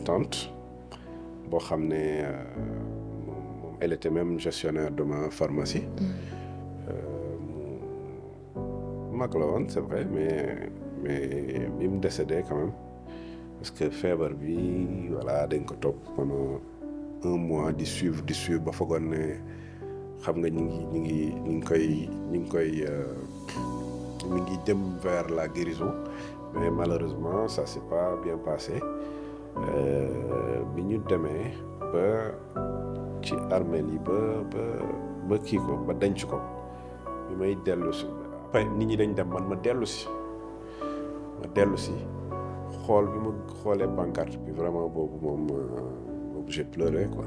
une tante boo euh, elle était même gestionnaire de ma pharmacie. mu mm. euh, mag c'est vrai mais mais il me décédé quand même parce que feebar bi voilà dañ ko top pendant un mois di suivre di suivre ba foogoon xam nga ñu ngi ñu ngi koy ngi koy euh, ngi dem vers la guérison mais malheureusement ça s'est pas bien passé. Euh, bi ñu demee ba ci armée yi ba ba ba kii ko ba denc ko bi may dellu si après nit ñi dañ dem man ma dellu si ma dellu si xool bi ma xoolee pancarte bi vraiment boobu moom euh, boobu j'ai pleuré quoi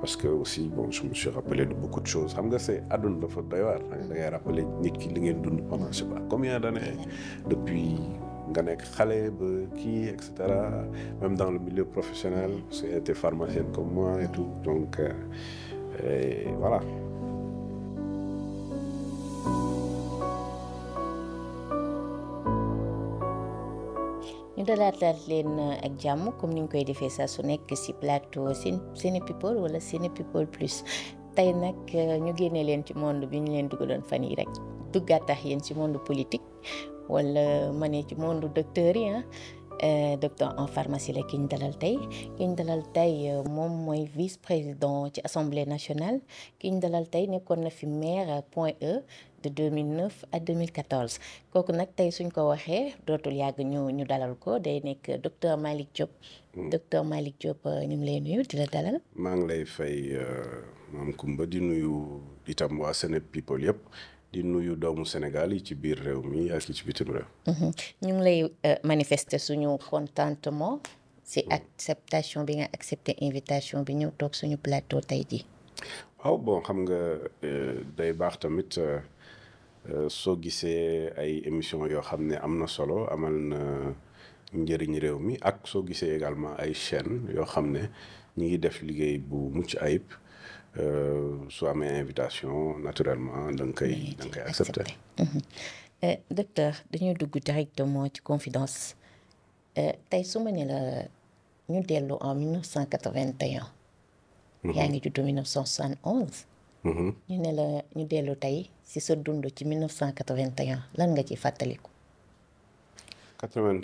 parce que aussi bon je me suis rappelé de beaucoup de choses xam nga c'est àdduna dafa doy waar hein. da ngay rappelé nit ki li ngeen dund pendant je sais pas combien d'années depuis nga avons qui, ba même dans le milieu professionnel des pharmacienne comme moi et tout donc euh, voilà. ñu euh, ak comme ni koy su plateau People People Plus nous euh, ñu ci monde bi ñu rek ci monde politique wala ma ne ci monde docteur yi eh, docteur en pharmacie la ki dalal tay ki dalal tay eh, mom moy vice président ci assemblée nationale ki ñu dalal tey nekkoon na fi maire point E de 2009 à 2014 kooku nak tay suñ ko waxé dotul yag ñu ñu dalal ko day nekk docteur malik Diop. Hmm. docteur malik Diop eh, ñu lay nuyu di la dalal. Mang ngi lay fay maam kumba di nuyu itam wa Sénégal people yëpp. di nuyu doomu Sénégal yi ci biir réew mi ak ci bitim réew. Mhm. ñu ngi lay euh, manifester suñu contentement si mhm. acceptation bi nga accepter invitation bi ñëw toog suñu plateau tey jii. waaw bon xam nga euh, day baax tamit euh, soo gisee ay émission yoo xam ne am na solo amal na njëriñ réew mi ak soo gisee également ay chaîne yoo xam ne ñu ngi def liggéey bu mucc ayib. Euh, soit mes invitations naturellement donc nga koy accepté mm-hmm. eh, docteur dañuy allons directement ci confidence Vous eh, avez ma le la en 1981 mm-hmm. yaa ngi juddu 1971 mm-hmm. ñu ne la ñu avez tey si sa dund ci 1981 lan nga ci fàttaliku 81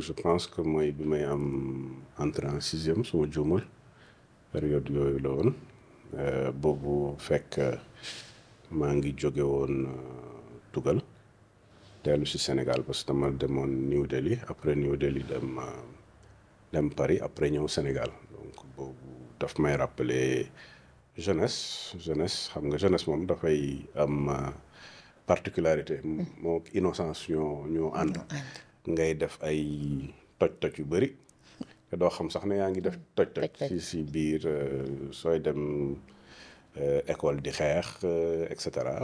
je pense que moi bi may am en sixième le jour période yooyu la woon euh, boobu fekk euh, maa ngi jóge woon euh, tugal dellu si Sénégal parce que dama demoon New Delhi après New Delhi dem dem Paris après ñëw Sénégal donc boobu daf may rappeler jeunesse jeunesse xam nga jeunesse moom dafay am particularité moo innocence ñoo ñoo ànd ngay def ay toj-toj yu bëri te doo xam sax ne yaa def toj toj ci si biir euh, sooy dem euh, école di xeex euh, et cetera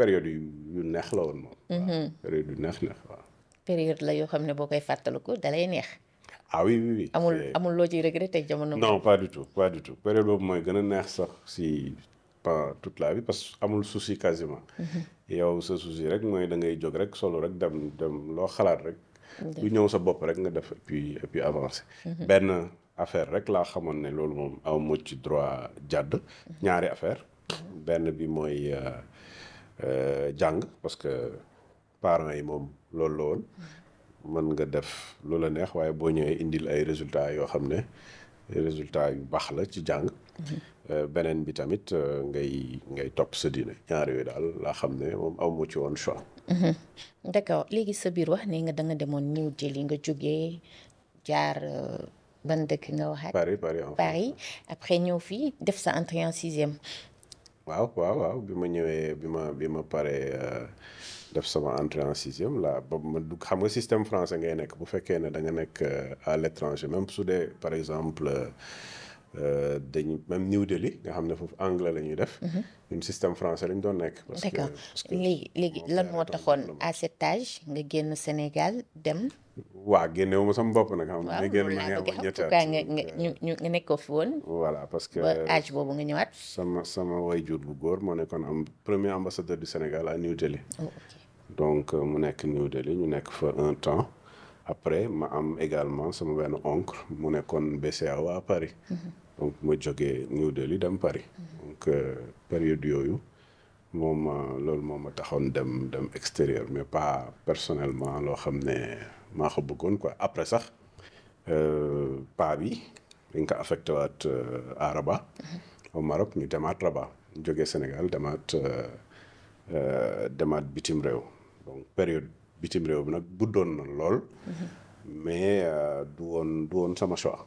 période yu neex la woon moom mhm. période yu neex neex waaw période la yoo xam ne boo koy fàttaliku dalay neex ah oui oui oui amul amul loo ciy regretté jamono non pas du tout pas du tout période boobu mooy gën a neex sax si pas toute la vie parce que amul souci quasiment mhm. yow sa souci rek mooy da ngay jóg rek solo rek dem dem loo xalaat rek lu ñëw sa bopp rek nga def et puis et mhm. benn affaire rek laa xamoon ne loolu moom aw mucc ci droit jàdd. Mhm. ñaari affaire benn bi mooy euh, jàng parce que parent yi moom loolu la woon. Mhm. mën nga def lu la neex waaye boo ñëwee indil ay résultat yoo xam ne résultat yu baax la ci jàng. Euh, benen bi tamit euh, ngay ngay top mhm. d'accord léegi sa biir wax nga da nga New nga jaar euh, Paris Paris après ñëw def sa en sixième. waaw waaw def en sixième la ba système français ngay bu à l'étranger même su des, par exemple. Euh, dañu même New Delhi nga xam anglais mhm. système français lan à cet âge nga Sénégal dem. Sénégal ma sama bopp nag. xam nga ne ma at voilà parce que âge nga ñëwaat. sama sama wayjur premier ambassadeur du Sénégal à New Delhi. Oh, donc euh, mu nekk New Delhi ñu nekk un temps. après ma am également sama benn oncle mu nekkoon BCA à Paris. Mhm. donc ma jóge New Delhi dem Paris. Mhm. donc euh, période yooyu moom euh, loolu moom ma taxoon dem dem extérieur mais pas personnellement loo xam ne maa ko bëggoon ko après sax euh, paa bi dañ ko affecté waat à Rabat. Mhm. au Maroc ñu demaat Rabat Sénégal demaat demaat bitim réew donc période bitim réew bi nag buddoon na lool. Mhm. mais du woon du woon sama choix.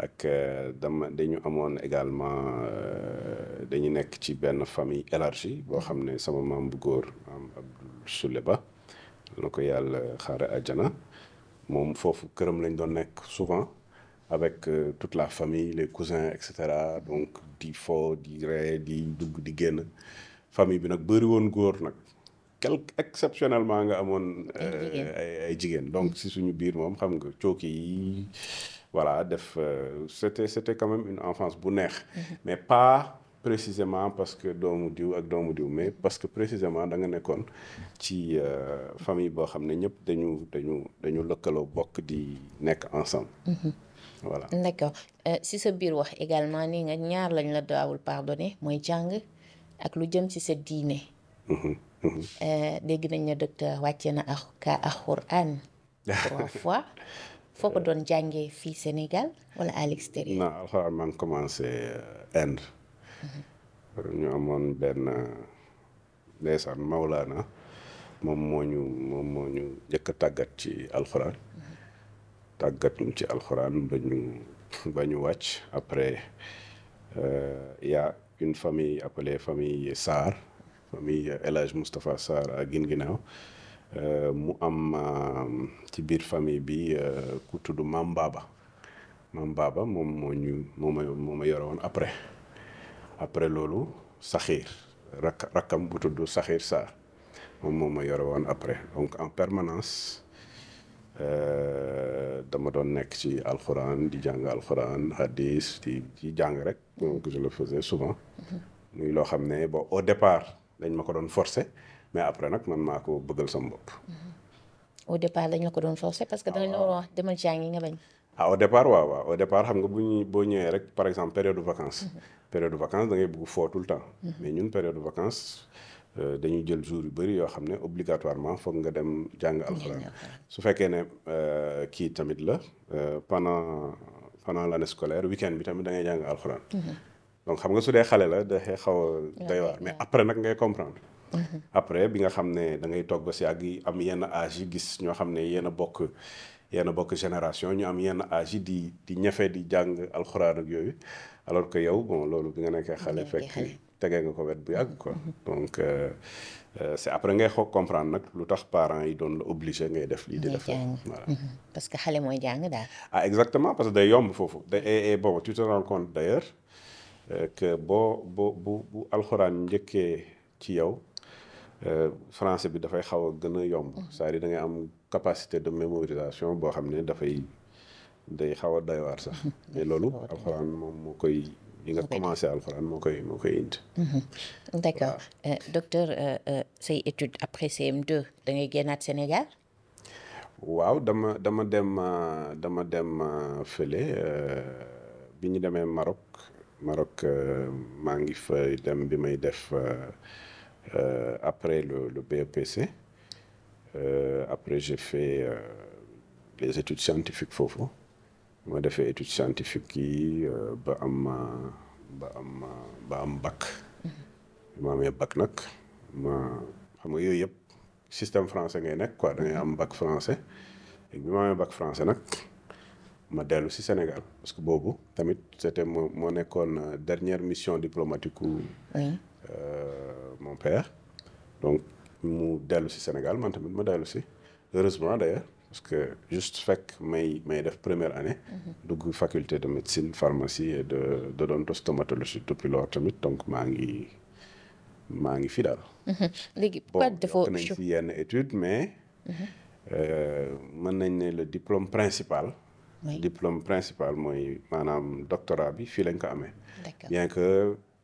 ak euh, dañu amone également euh, dañu nek ci ben famille élargie bo xamné sama mam bu gor am Abdoul souleba Ba yalla xara aljana mom fofu kërëm lañ doon nek souvent avec euh, toute la famille les cousins etc. donc di fo di ree di dugg di génn famille bi nak bëri won gor nak quelque exceptionnellement nga amone ay ay donc si suñu biir mom xam nga cioki voilà def euh, c'était c'était quand même une enfance bu neex mhm. mais pas précisément parce que doomu diw ak doomu diw mais parce que précisément da nga nekkoon ci euh, famille boo xam ne ñëpp dañu dañu dañu lëkkaloo bokk di nekk ensemble mhm. voilà d'accord euh, si ce biir wax également ni nga ñaar lañ la daawul pardonné mooy jàng ak lu jëm ci sa diine mhm. dégg nañ ne docteur wàcce na ak ka alxuraan trois fois foo ko doon jàngee fii Sénégal wala à l'extérieur. alxuraan man commencé euh, Inde. Mm-hmm. ñu amoon benn ndeysaan Maulana moom moo moom moo ñu njëkk a tàggat ci alxuraan. Mm-hmm. tàggat ñu ci alxuraan ba ñu wàcc après euh, y a une famille appelée famille Sarr famille euh, El Hadj Moustapha Sarr à Eh, mu am ci biir famille bi eh, ku tudd mam baba mam baba moom moo ñu ma yore woon après après loolu saxiir rak rakam bu tudd saxiir sa moom moo ma yore woon après donc en permanence eh, dama doon nekk ci alxuraan di jàng hadis di di jàng rek donc je le faisais souvent mhm. muy loo xam ne bon au départ dañ ma ko doon forcer mais après nag man maa ko bëggal sama bopp. au départ dañ la ko doon forcer parce que dañ la ah, wax demal jàngi nga bañ. ah au départ waaw au départ xam nga bu ñuy boo ñëwee rek par exemple période de vacances. Mhm. période de vacances da ngay bëgg foo tout le temps. Mhm. mais ñun période de vacances euh, dañuy jël jour yu bëri yoo xam ne obligatoirement foog nga dem jàng alxuraan. su fekkee ne euh, kii tamit la euh, pendant pendant l'année scolaire week-end bi tamit da ngay jàng alxuraan. Mhm. donc xam nga su dee xale la dafay xaw a doy waar après nag ngay comprendre. Mm-hmm. après bi nga xam ne da ngay toog ba si ak yi am yenn âge gis ñoo xam ne yéen a bokk yéen bokk génération ñu am yenn âge di di ñefe di jàng alxuraan yooyu alors que yow bon loolu bi nga nekkee xale fekk tegee nga ko wet bu yàgg quoi mm-hmm. donc euh, euh, c'est après ngay xoog comprendre nag lu tax parent yi doon la obligé ngay def lii di def voilà mm-hmm. parce que xale mooy jàng daal ah exactement parce que day yomb foofu day bon tu te rends compte d'ailleurs euh, que boo boo bu alxuraan njëkkee ci yow Euh, français bi da fay xaw a gën a yomb c'est-à-dire mm-hmm. da ngay am capacité de mémorisation boo xam ne dafay day xaw a doy waar sax mm-hmm. mais loolu alxuraan moom moo koy yi nga commencé alxuraan moo koy moo koy indi mm-hmm. d'accord euh, docteur euh, say étude après CM2 da ngay génnaat Sénégal waaw dama dama dem dama dem fële bi ñu demee Maroc Maroc maa ngi fa dem bi may def euh, après le, le BEPC. Euh, après, j'ai fait euh, les études scientifiques j'ai fait des études scientifiques qui euh, ba am bac. am ba am bac. ma amee bac ma système français ngay nekk quoi da bac français J'ai bi ma bac français Je ma allé au Sénégal parce que c'était mon dernière mission diplomatique. Oui. Euh, mon père donc suis dellu au Sénégal man tamit ma heureusement d'ailleurs parce que juste que may may def première année la mhm. faculté de médecine pharmacie et de d'odontostomatologie depuis pilote tamit donc je suis fidèle. ngi fi daal mhm. léegi pourquoi étude mais je mhm. euh, suis le diplôme principal diplôme principal mooy madame doctorat bi filen lañ bien que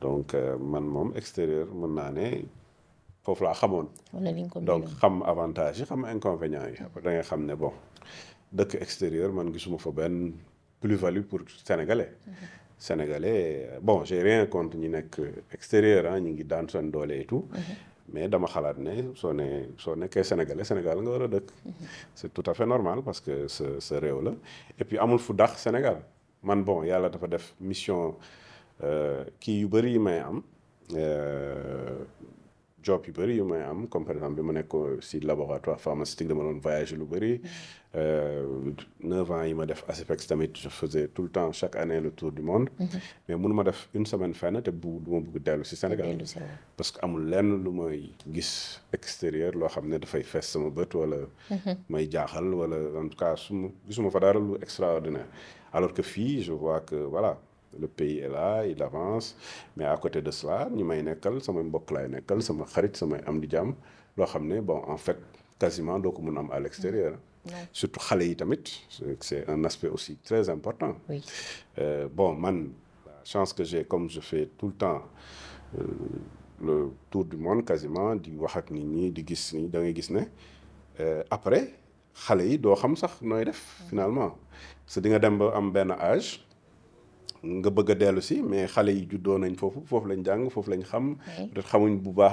donc euh, man mom extérieur mën naa ne foofu laa xamoon. donc xam avantage yi xam inconvénients yi. da ngay xam ne bon dëkk extérieur man gisuma fa benn plus-value pour sénégalais. Mhm. sénégalais bon j'ai rien contre ñi nekk extérieur ah ñu ngi daan seen et tout. Mhm. mais dama xalaat ne soo ne soo nekkee sénégalais Sénégal nga war mhm. c'est tout à fait normal parce que ce ce réew la et puis amul fu dax Sénégal man bon yàlla dafa def mission. Qui euh, yu bari yi may am euh, job yu bari yu may am comme par exemple bi ma nekk si laboratoire pharmaceutique dama doon voyage lu bëri euh, neuf ans yi ma def ASEPEX tamit je faisais tout le temps chaque année le tour du monde mhm. mais mënu def une semaine fenn te bu du bëgg dellu si Sénégal parce que amul lenn lu may gis extérieur loo xam ne dafay fees sama bët wala mhm. may jaaxal wala en tout cas su ma gisuma fa dara lu extraordinaire alors que fii je vois que voilà le pays est là il avance mais à côté de cela ni may nekkal samay mbokk laay nekkal sama xarit samay am di jàmm loo xam ne bon en fait quasiment donc, mon mun am à l'extérieur mm. surtout xale yi tamit c'est un aspect aussi très important oui. euh, bon man la chance que j'ai comme je fais tout le temps euh, le tour du monde quasiment du wax ak du gisni, di gis ni da ngay euh, après xale yi doo xam sax nooy def mm. finalement C'est que di nga dem ba am benn âge nga bëgg dellu mais yi nañ lañ lañ xam.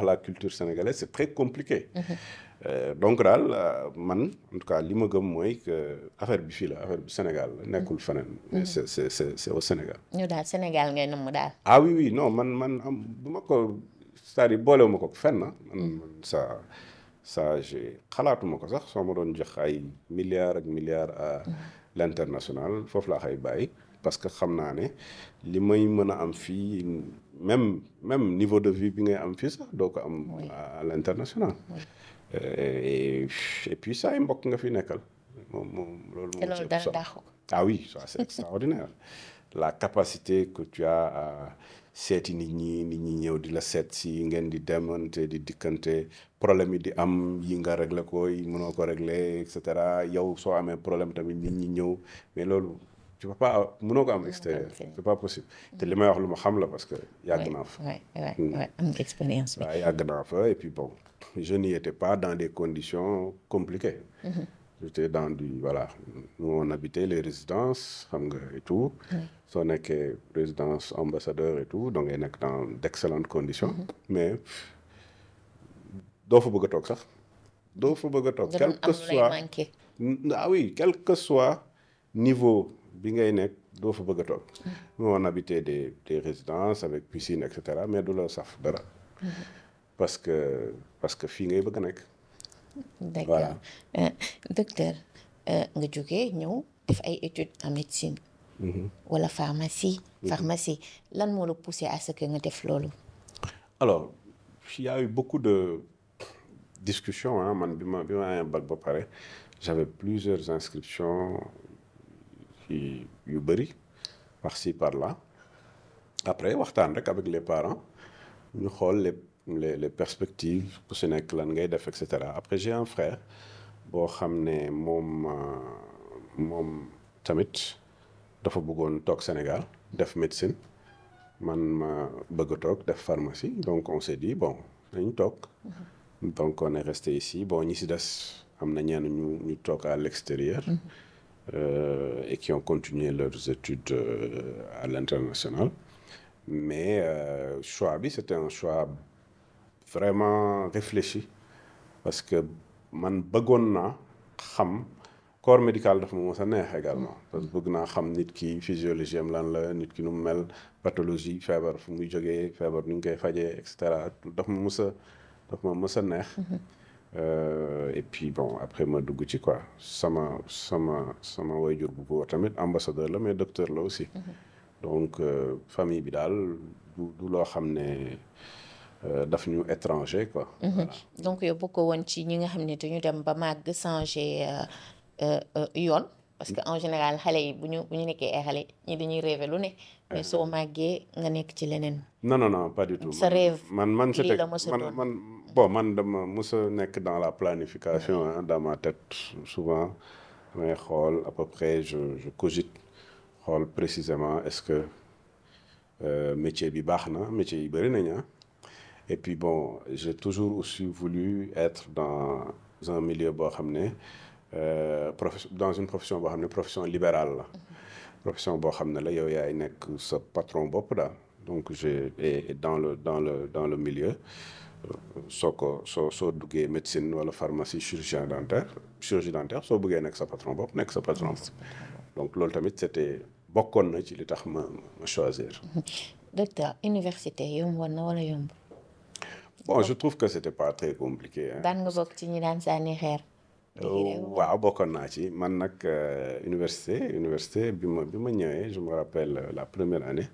la culture sénégalaise c'est très compliqué. Mhm. Euh, donc dal euh, man en tout cas que affaire bi Sénégal mhm. c'est au Sénégal. ñu Sénégal ah oui oui non man man am ko c'est-à-dire fenn. Mhm. ça ça j'ai milliards milliards à l'international parce que xam naa li may même même niveau de vie bi ngay am à l'international. Euh, et et puis ça, nga fi nekkal. moom ah oui ça c'est extraordinaire la capacité que tu as à seeti nit la di di problème di am yi nga ko ko et cetera yow problème tamit ñëw mais tu peux pas mënoo am c'est pas possible te le meilleur wax lu ma xam parce que il y a am expérience Il y a naa fa et puis bon je n'y étais pas dans des conditions compliquées mhm. j'étais dans du voilà nous on habitait les résidences et tout n'est que résidence ambassadeur et tout donc on est dans d'excellentes conditions mhm. mais doo fa bëgg a toog sax beaucoup fa bëgg quel que soit ah oui quel que soit niveau bi ngay nekk doo fa bëgg tok mo on habitait des des résidences avec piscine et cetera mais du la saf dara parce que parce que fi ngay bëgg nek euh, docteur euh, nga jógee ñëw def ay études en médecine ou mhm. la pharmacie mhm. pharmacie lan mo la pousser à ce que nga def lolu alors il y a eu beaucoup de discussions hein man bi ma bac ba paré j'avais plusieurs inscriptions yu bari par ci par là après waxtaan rek avec les parents ñu xool les les les perspectives pour ce nekk lan ngay def et cetera après j'ai un frère boo xam ne moom euh, moom tamit dafa bëggoon toog Sénégal def médecine man ma bëgg a toog def pharmacie donc on s'est dit bon dañu toog mm-hmm. donc on est resté ici bon ñi si des am na ñu ñu toog à l'extérieur. Mm-hmm euh, et qui ont continué leurs études euh, à l'international. Mais euh, Chouabi, c'était un choix vraiment réfléchi parce que man begonna xam corps médical dafa mo sa a neex également mm. parce que bëgg xam nit ki physiologie am lan la nit ki nu mel pathologie fièvre fu muy jógee feebar nu ñu koy fajee et cetera dafa mo sa a daf ma mos euh, et puis bon après ma dugg ci quoi sama sama sama waajur bu góor tamit ambassadeur là mais docteur là aussi. Mhm. donc euh, famille bi d'où du du loo xam euh, daf ñu étranger quoi. Mhm. donc y a beaucoup ci ñi nga xam ne dañu dem ba màgg changer yoon parce que en général les yi bu ñu bu ñu nekkee ñi dañuy rêver lu ne. mais soo màggee nga nekk ci leneen. non non non pas du tout. sa rêve man man man man bon man dama mës a dans la planification hein, dans ma tête souvent mais xool à peu près je je cogite xool précisément est-ce que euh, métier bi bon, le métier est bon. Hein. et puis bon j'ai toujours aussi voulu être dans un milieu boo xam euh, dans une profession bo xamné profession libérale la. profession bo xamné la yow yaay nek sa patron bop da donc j'ai dans le dans le dans le milieu. soko so so soo médecine wala pharmacie chirurgien dentaire chirurgie dentaire so bëggee nek sa patron bop nek sa patron donc lool tamit c'était bokkoon na ci li tax ma ma choisir. docteur université yom woon wala yomb. bon je trouve que c'était pas très compliqué. Hein. dan nga bok ci ñi sa ni xeer. Eh, oh. waaw bokkoon ci man nak euh, université université bima je me rappelle euh, la première année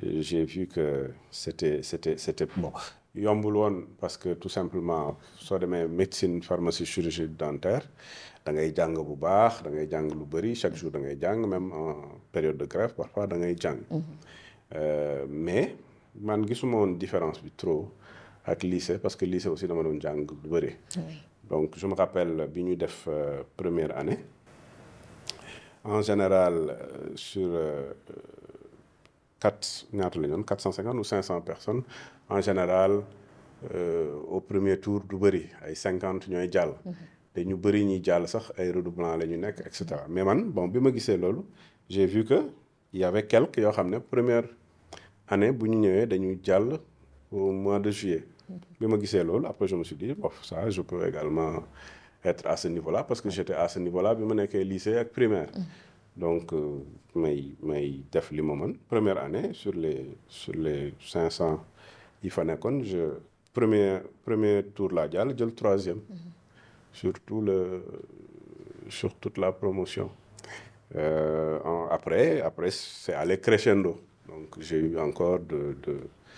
j'ai vu que c'était c'était c'était bon yombul parce que tout simplement soit de mes médecine pharmacie chirurgie dentaire da ngay jàng bu baax da ngay jàng lu bëri chaque jour da ngay jàng même en période de grève parfois da ngay jàng mhm. euh, mais man gisuma woon différence bi trop ak lycée parce que lycée aussi dans doon jàng lu bëri donc je me rappelle bi euh, première année en général euh, sur euh, quatre ou 500 personnes en général au premier tour du bari, il cinquante ñoy 50 té ñu bari ñi redoublant la etc. mais man bon bima j'ai vu que y avait quelques yo xamné première année au mois de juillet. Mais moi, après, je me suis dit, bon, ça, je peux également être à ce niveau-là, parce que j'étais à ce niveau-là, mais moi, que lycée et primaire. Mm. Donc, mais, euh, mais, def première année, sur les, sur les 500, il je, premier, premier tour là, j'ai le troisième. Mm-hmm. Surtout le, sur toute la promotion. Euh, après, après c'est allé crescendo. Donc, j'ai eu encore de, de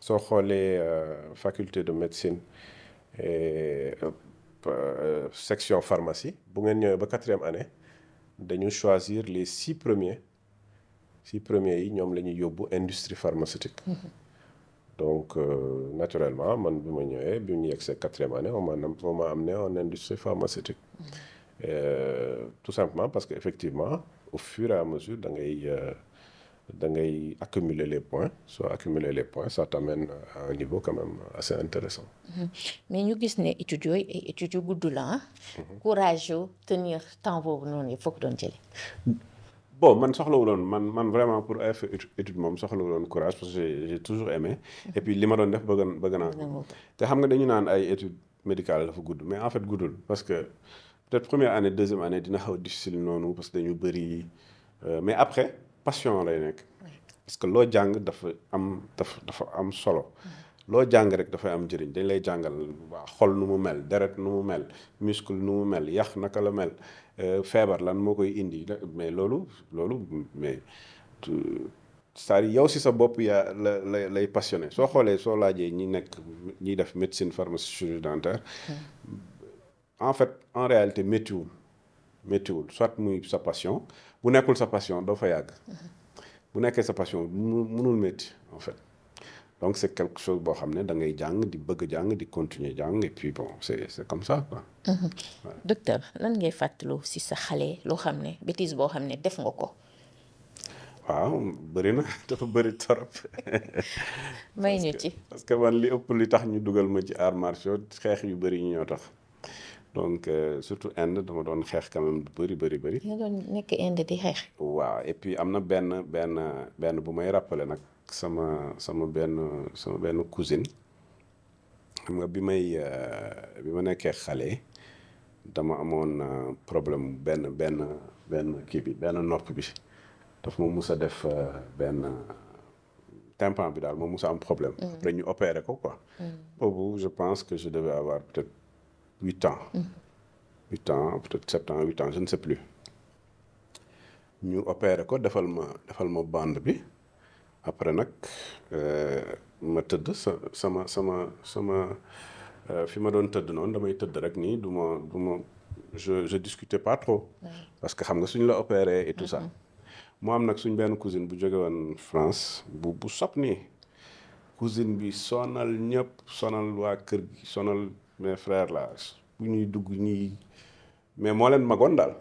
Sur les euh, facultés de médecine et euh, euh, section pharmacie bu on ba quatrième année dañu choisir les six premiers six premiers yi les industries pharmaceutiques. industrie pharmaceutique. Mm-hmm. donc naturellement man on est, ñëwee quatrième année on m'a amené en industrie pharmaceutique. Mm-hmm. tout simplement parce qu'effectivement, au fur et à mesure da ngay. Donc accumuler les points soit accumuler les points ça t'amène à un niveau quand même assez intéressant mm-hmm. mais nous gis sommes études et ay études ah. mm-hmm. courageux tenir tant vos nous il faut que doon jële bon man soxlawuloon man man vraiment pour ay étude moom soxlawuloon courage parce que j'ai toujours aimé mm-hmm. et puis li ma doon def bëgg bëgg te xam nga dañu études médicales mais en fait goudou parce que peut-être première année deuxième année dina xaw difficile nous parce que dañu bëri euh, mais après passion lay nek parce que lo jàng dafa am dafa am solo. Mm-hmm. lo jàng rek dafa am jëriñ dañ lay jàngal waa xol nu mu mel deret nu mu mel muscle nu mu mel yax naka la mel euh, fièvre lan mo koy indi mais lolu lolu mais c'est-à-dire yow si sa bop ya la lay passionné so xolé so laajee ñi nek ñi def médecine pharmacie chirurgie dentaire mm-hmm. en fait en réalité métiwul métiwul soit muy sa passion bu sa passion doo fa yàgg bu sa passion mënul métti en fait donc c'est quelque chose boo xam da ngay jàng di bëgg di continuer et puis bon c'est comme ça quoi. Mm-hmm. docteur lan ngay si sa bêtise def nga ko. waaw bëri parce que man li ëpp li tax ñu ma ci donc euh, surtout Inde dama doon xeex quand même bëri bëri bëri. nga doon nekk Inde di xeex. waaw et puis am na benn benn benn bu may rappelé nag sama sama benn sama benn cousine xam nga bi may euh, bi ma nekkee xale dama amoon euh, problème benn benn benn kii bi benn nopp bi daf ma mus a def benn. tympan bi daal moom mus a am problème. Mm. après ñu opéré ko quoi. Mm. boobu je pense que je devais avoir peut-être. 8 ans. 8 mm. ans, peut-être 7 ans, 8 ans, je ne sais plus. ñu opéré ko defal ma bande bi après nag euh, ma sama sama sama euh, fi je je discutais pas trop. parce que je nga que la opéré et tout ça. Moi, mm-hmm. am suis suñ benn cousine bu est en France bu bu sopni. cousine bi sonal ñep sonal wa kër gi sonal. mes frères là bu ñuy dugg ñuy mais moo leen magoon daal.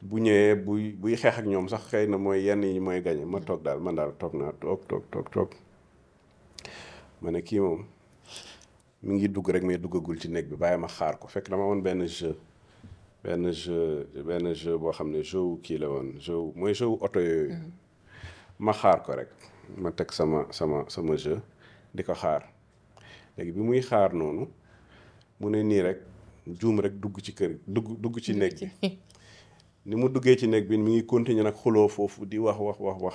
bu ñëwee buy buy xeex ak ñoom sax xëy na mooy yenn yi mooy gañe ma toog daal man daal toog naa toog toog toog ma ne kii moom mi ngi dugg rek mais duggagul ci néeg bi bàyyi ma xaar ko fekk dama woon benn jeu benn jeu benn jeu boo xam ne jeu kii la woon jeu mooy jeu oto yooyu. Mm-hmm. ma xaar ko rek ma teg sama sama sama jeu di ko xaar léegi bi muy xaar noonu. mu ne nii rek juum rek dugg ci kër dugg dugg ci néeg bi ni mu duggee ci néeg bi mu ngi continuer nag xuloo foofu di wax wax wax wax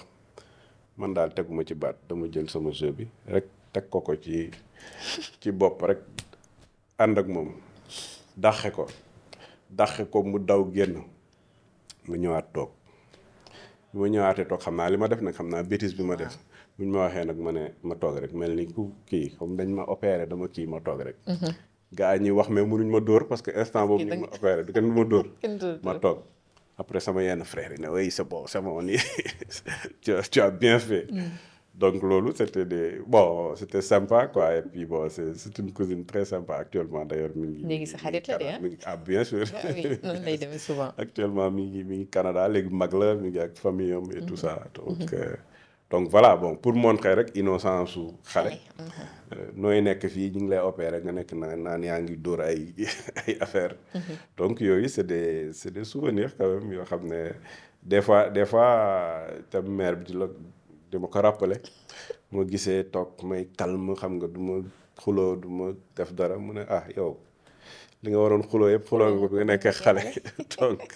man daal teguma ci baat dama jël sama jeu bi rek teg ko ko ci ci bopp rek ànd ak moom dàqe ko dàqe ko mu daw génn mu ñëwaat toog bi ma ñëwaatee toog xam naa li ma def nag xam naa bêtise bi ma def buñ ma waxee nag ma ne ma toog rek mel ni ku kii comme dañ ma opéré dama kii ma toog rek mhm. gaa ñuy wax mais mënuñ ma dóor parce que instant boobu ñu ma opéré du kenn ma dóor ma toog après sama yenn frère yi ne oui c'est bon c'est bon tu ci tu bien fait mm. donc loolu c'était de bon c'était sympa quoi et puis bon c'est c'est une cousine très sympa actuellement d'ailleurs mi ngi léegi ah, bien sûr ah noonu lay demee souvent actuellement mi ngi mi ngi Canada léegi mag la mi ngi ak famille am et mm-hmm. tout ça mm-hmm. euh, donc voilà bon pour montrer rek innocence su xale. Mhm. Euh, nooy nekk fii ñu lay opérer nga nek na naan yaa ngi dóor ay ay affaire mhm. donc yooyu c'est des c'est des souvenirs quand même yo xamné des fois des fois ta mère bi di la dama ko rappelé mo gisee tok may calme xam nga duma xulo duma def dara mu ne ah yow li nga waroon xulo yëpp xuloo nga ko bi nga donc.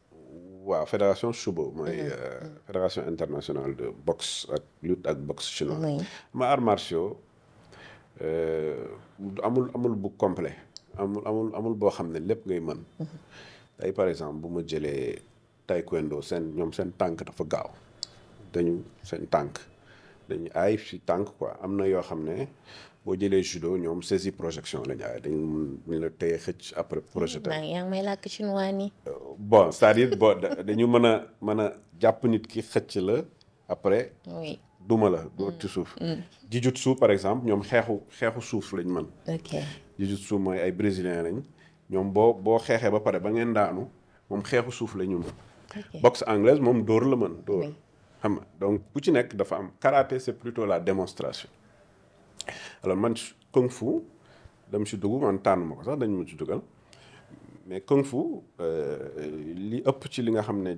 waaw fédération Shubo mooy mm-hmm. euh, fédération internationale de boxe ak lutte ak boxe chinois. ma arts euh, amul amul bu complet amul amul amul boo xam ne lépp ngay mën. Mm-hmm. tey par exemple bu ma jëlee taekwondo seen ñoom seen tànk dafa gaaw dañu seen tànk. dañu aay ci tànk quoi am na yoo xam ne boo jëlee judo ñoom saisie projection la ñu aay dañ mun la téye après projeté. maa ngi may làkk chinois nii. Euh, bon c'est-à-dire bon dañu mën a mën a jàpp nit ki xëcc la après. duma la doo mm. ci suuf. Mm. jujutsu par exemple ñoom xeexu xeexu suuf lañ mën. ok mooy ay brésilien lañ ñoom boo boo xeexee ba pare ba ngeen daanu moom xeexu suuf la ñu mën. boxe moom dóor la mën dóor. xam donc bu ci nekk dafa am karaté c'est plutôt la démonstration alors man kung fu dama ci dugg man tànn ma ko sax dañ ma ci dugal mais kung fu euh, li ëpp ci li nga xam ne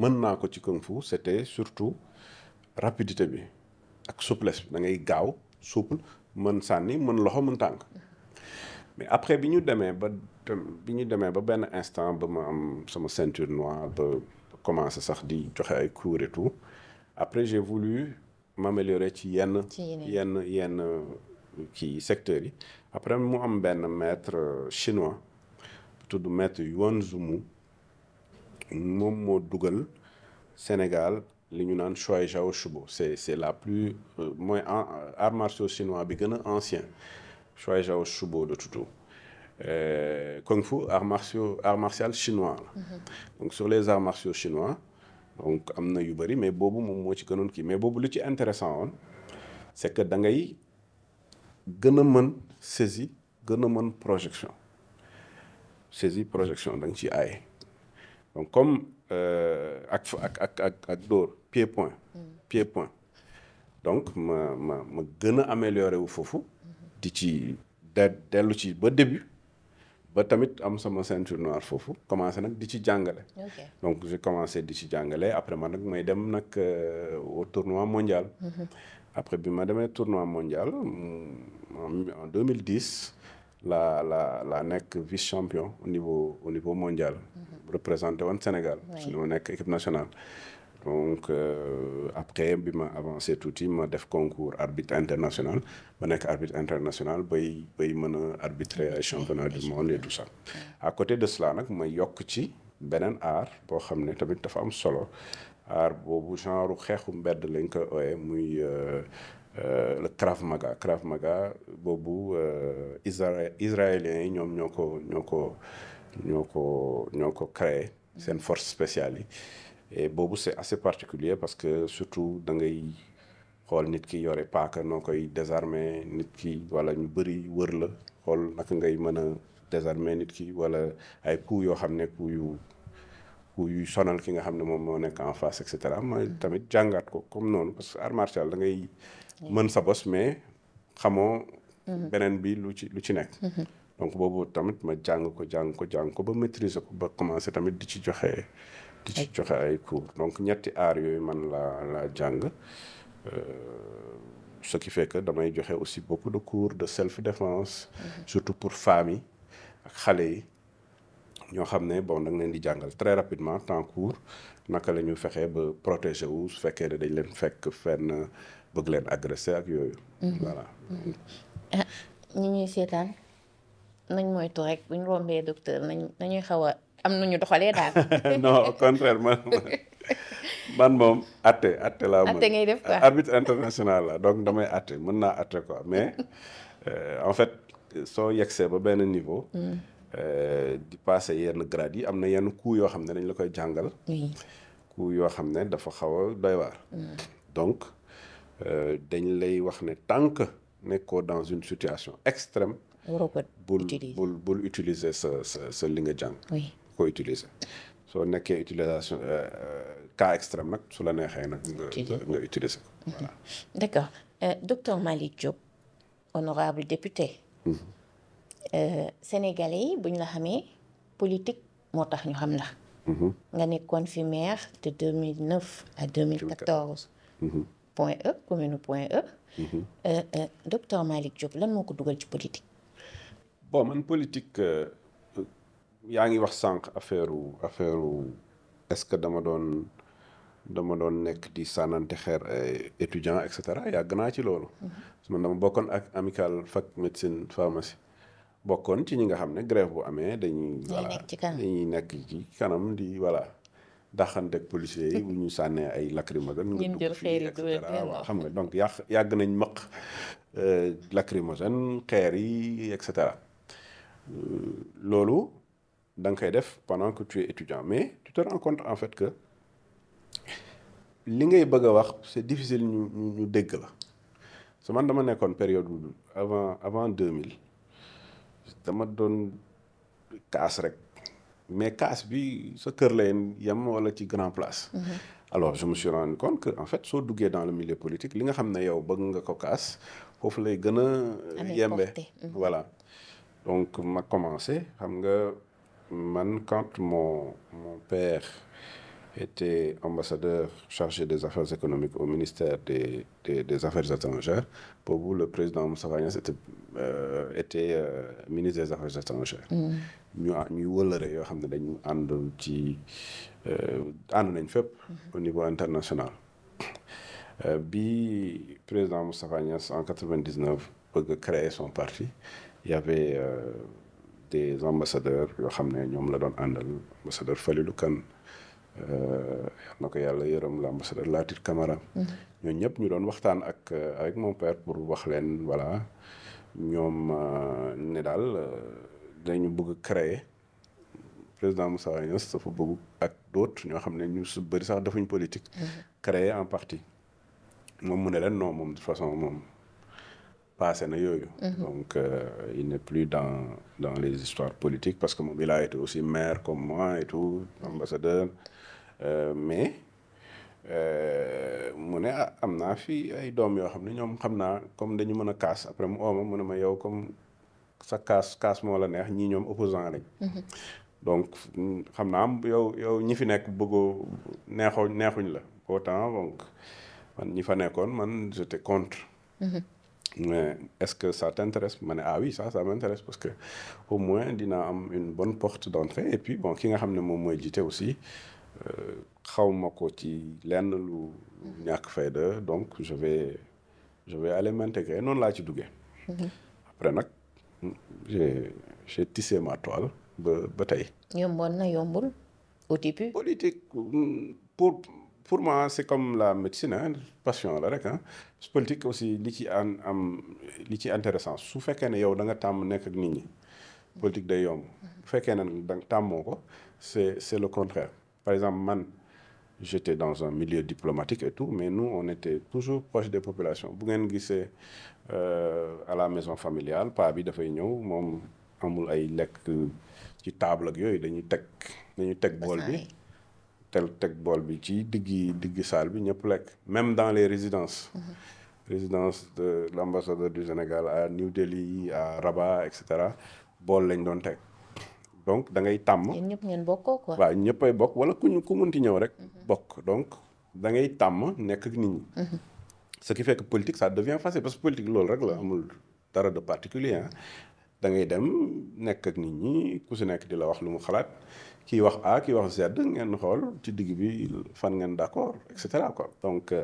mën naa ko ci kung fu c'était surtout rapidité bi ak souplesse bi da ngay gaaw souple mën sànni mën loxo mën tànk mais après bi ñu demee ba bi ñu demee ba benn instant ba ma am sama ceinture noire ba. Comment sax di joxe ay cours et tout après j'ai voulu m'améliorer ci yenn yenn yenn après mu am un maître euh, chinois tudd maître Yuan Zumu moom moo dugal Sénégal li ñu naan shuai shubo c'est c'est la plus euh, mooy art martiaux chinois bi gën ancien shuai jao shubo de tout euh, Kung Fu, art, martiaux, art martial chinois mhm. donc sur les arts martiaux chinois donc amna yu mais bobu moom moo ci gënoon kii mais bobu lu ci intéressant c'est que da ngay gën a saisie projection saisie projection da nga ay. donc comme euh, ak ak ak ak ak pied point mhm. pied point donc ma ma ma gën a améliorer wu foofu mhm. di ci de dellu ci ba début ba tamit am sama ceinture noire fofu commencé nak di ci jàngale. donc j'ai commencé di ci jàngale après man nak may dem nag euh, au tournoi mondial. Mhm. après bi ma demee tournoi mondial en 2010 la la la nekk vice champion au niveau au niveau mondial. Mhm. représenter woon Sénégal. su ma nekk équipe nationale donc euh, après bi ma avancé tuuti ma def concours arbitre international ma nekk arbitre international bay bay mën a arbitrer ay championnat du monde et tout ça à côté de cela nag ma yokk ci beneen art boo xamné ne tamit dafa am solo art bobu genre xexu mbedd lañ ko ooyee muy euh, euh, le Krav Maga Krav Maga bobu isra israéliens yi ñoko ñoko ñoko ñoo ko créé seen force spéciale et boobu c'est assez particulier parce que surtout da ngay xool nit ki yore paaka noo koy désarmer nit ki wala ñu bëri wër la xool naka ngay mën a désarmer nit ki wala ay coups yoo xam ne coups yu coups yu sonal ki nga xam ne moom moo nekk en face et cetera mm. tamit jàngaat ko comme noonu parce que art martial da ngay mën sa bos mais xamoo mm-hmm. beneen bi lu ci lu ci nekk mm-hmm. donc boobu tamit ma jàng ko jàng ko jàng ko ba maîtriser ko ba commencer tamit du ci joxe joxe ay cours donc ñetti aar yooyu man laa laa jàng euh, ce qui fait que damay joxe aussi beaucoup de cours de self défense. Mhm. surtout pour femmes yi ak xale yi. ñoo xam bon da nga leen di jàngal très rapidement temps court naka la ñu fexee ba protéger wu su fekkee ne dañ leen fekk fenn bëgg leen agressé ak yooyu. Mhm. voilà. Mhm. Ah, ñi ñuy seetaan nañ moy to rek buñ rombé docteur nañ nañuy xawa am na ñu doxalee daal. non au contraire man man moom atte atte laa mën arbitre international la donc damay atte mën naa atte quoi mais euh, en fait soo yegsee ba benn niveau. Mm. Euh, di passé yenn grade yi am na yenn coup yoo xam ne dañ la koy jàngal. yoo xam ne dafa xaw a doy waar. Mm. donc euh, dañ lay wax ne tant que nekkoo dans une situation extrême. waroo utiliser bul bul utiliser sa sa sa li nga jàng. ko utiliser so nekkee utilisation euh, euh, cas extrême nag su la neexee nga utiliser mhm. voilà d'accord euh, docteur Malik Diop honorable député mhm. sénégalais yi la politique motax ñu xam la mhm. nga nekkoon fi de 2009 à 2014 point E commune point E docteur Malik Diop lan moko duggal ci politique bon man politique yaa ngi wax sànq affaire u affaire u est-ce que dama doon dama doon nekk di sànnante xeer eh, étudiant et cetera yàgg naa ci loolu. Mm-hmm. man dama bokkoon ak amicale fac médecine pharmacie. bokkoon ci ñi nga xam ne grève bu amee dañuy. voilà dañuy nekk ci kanam di voilà. daxanteeg policiers yi bu ñu sànnee ay lacrymogène. nga dugg xam nga donc yàq yàgg nañ maq euh, lacrymogène xeer yi et cetera euh, loolu. dans pendant que tu es étudiant mais tu te rends compte en fait que li ngay bëgg c'est difficile de nous dégager. dégg la su période avant avant 2000 dama doon Casse rek mais casse bi sa kër lay yem wala ci grand place. Mm-hmm. alors je me suis rendu compte que en fait tu es dans le milieu politique li nga xam yow bëgg nga ko casse fofu lay gëna yembe mm-hmm. voilà donc ma commencé xam nga. Man, quand mon, mon père était ambassadeur chargé des affaires économiques au ministère des, des, Affaires étrangères. Pour vous, le président Moussa était, euh, euh, ministre des Affaires étrangères. Nous avons fait au niveau international. le euh, président Moussa en 1999, a créé son parti, il y avait. des ambassadeurs yoo xam ne ñoom la doon àndal ambassadeur Falilou Kane euh, yal na ko yàlla yërëm la ambassadeur Latir Camara mm-hmm. ñooñu ñëpp ñu doon waxtaan ak avec mon père pour wax leen voilà ñoom euh, ne daal euh, dañu bëgg créer président Moussa dafa bëgg ak d'autres ñoo xam ne ñu su bëri sax defuñ politique mm-hmm. créer en parti moom mu ne leen non moom de façon moom passé na yooyu. donc euh, il n'est plus dans dans les histoires politiques parce que mon il a été aussi maire comme moi et tout ambassadeur euh, mais euh, mu ne ah, amna fi ay dom yo xamni ñom xamna comme dañu mëna casse après mu oma mu ma yow comme sa casse casse mo la neex ñi ñom opposant lañ. Mhm. donc xamna yow yow ñi fi nek bëggo neexo neexuñ la autant donc man ñi fa nekkoon man j'étais contre. Mm -hmm mais est-ce que ça t'intéresse ah oui ça ça m'intéresse parce que au moins dina am une bonne porte d'entrée et puis bon qui nga ramené mon moom aussi je ma sais ci lenn lu ñàkk fayda donc je vais je vais aller m'intégrer non là ci mhm. après nag j'ai j'ai tissé ma toile ba ba bon bon, na yombul au début politique pour pour moi c'est comme la médecine hein, passion là, rek hein politique aussi li ci am am li ci intéressant su fekkee ne yow da nga tam nek ak nit ñi politique day yom bu fekkee ne da nga c'est c'est le contraire par exemple man j'étais dans un milieu diplomatique et tout mais nous on était toujours proche des populations bu ngeen euh, à la maison familiale pa bi fay ñew mom amul ay lekk ci table ak yoy dañuy tek dañuy tek bol bi tel Tech Ball bi ci diggi diggi saal bi ñëpp lekk même dans les résidences mhm. résidence de l'ambassadeur du Sénégal à New Delhi à Rabat etc bol lañ doon tek donc da ngay tam yéen ñëpp ngeen quoi. waaw ñëppay bok wala ku ku munti ñëw rek. Mhm. bok donc da ngay tam nekk ak nit ñi. Mhm. ce qui fait que politique ça devient facile parce que politique lool rek la amul dara de particulier hein da ngay dem nekk ak nit ñi ku si nekk di la wax lu mu xalaat. Qui wax A rôle, wax fan d'accord donc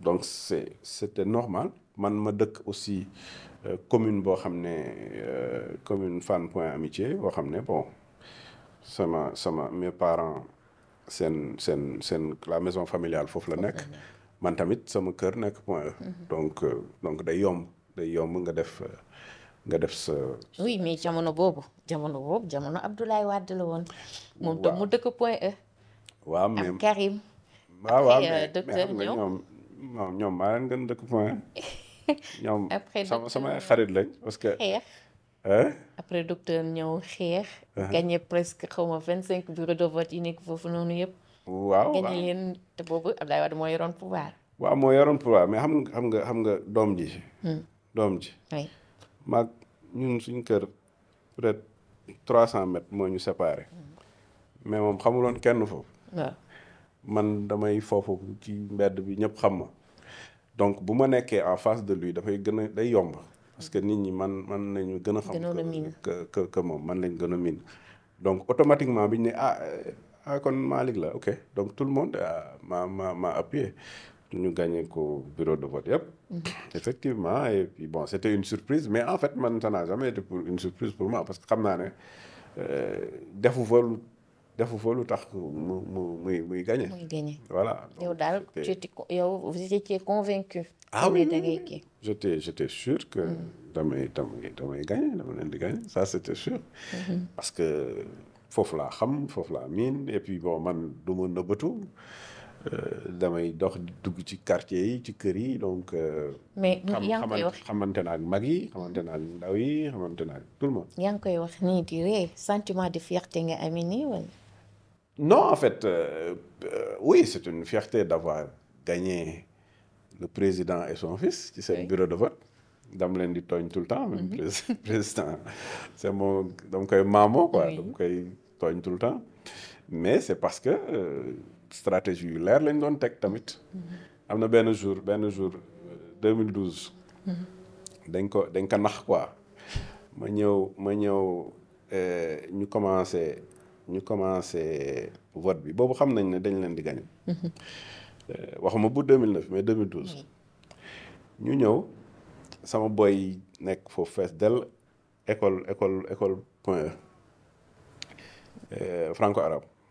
donc c'est c'était normal man aussi euh, commune boo xam euh, commune fan Point Amitié bon mes parents la maison familiale la man tamit donc donc nga def sa. oui mais jamono boobu jamono boobu jamono Abdoulaye Wade la woon. moom tam mu dëkk Point E. waaw mais am Karim. waaw waaw mais euh, docteur ñoom non ñoom maa leen gën dëkk Point e. sama samay xarit lañ parce que. après docteur ñëw xeex. Uh-huh. gagné presque xaw ma vingt cinq bureau de vote yi nekk foofu noonu yëpp. waaw gagné leen te boobu Abdoulaye Wade moo yoroon pouvoir. moo yoroon pouvoir mais xam nga xam nga xam nga doom ji. Hmm. doom ji. maag ñun suñ kër peut être trois cent mètres moo ñu séparé mais moom xamuloon kenn foofu man damay foofu ci mbedd bi ñëpp xam ma donc bu ma nekkee en face de lui dafay gën a day yomb parce que nit ñi man man nañu gën a xam que que que moom man lañ gën a min donc automatiquement biñ ne ah ah kon Malick la ok donc tout le monde ah, ma ma ma appuyé nous gagnons qu'au bureau de vote mm-hmm. effectivement et puis bon c'était une surprise mais en fait man ça n'a jamais été pour une surprise pour moi parce que comme naa ne euh, defu fa lu vous tax gagné. voilà. yow vous étiez convaincu. ah oui j'étais sûr que. Mm. damay damay damay gagné dama leen di gagné ça c'était sûr. Mm-hmm. parce que faut la faut foofu la mine et puis bon man du ma tout. Euh, damay dox dugg ci quartier yi ci kër yi donc. Euh, mais yaa ngi koy wax xamante naa mag yi xamante naa ndaw yi xamante naa tout le monde. yaa ngi koy wax nii di ree sentiment de fierté nga amee nii wala. non en fait euh, euh, oui c'est une fierté d'avoir gagné le président et son fils ci seen oui. bureau de vote. dam leen di tooñ tout le temps même -hmm. président c'est mon, dama koy maamoo quoi. dama koy tooñ tout le temps mais c'est parce que. Euh, stratégie L'air leer lañ doon tamit. am na jour benn jour 2012. Euh, dañ ko dañ ko nax quoi. ma ñëw ma ñëw euh, ñu commencé ñu commencé vote bi xam nañ ne dañ leen di euh, waxuma 2009 mais 2012. ñu ñëw sama boy nekk foofu fees del école école école e. franco arabe.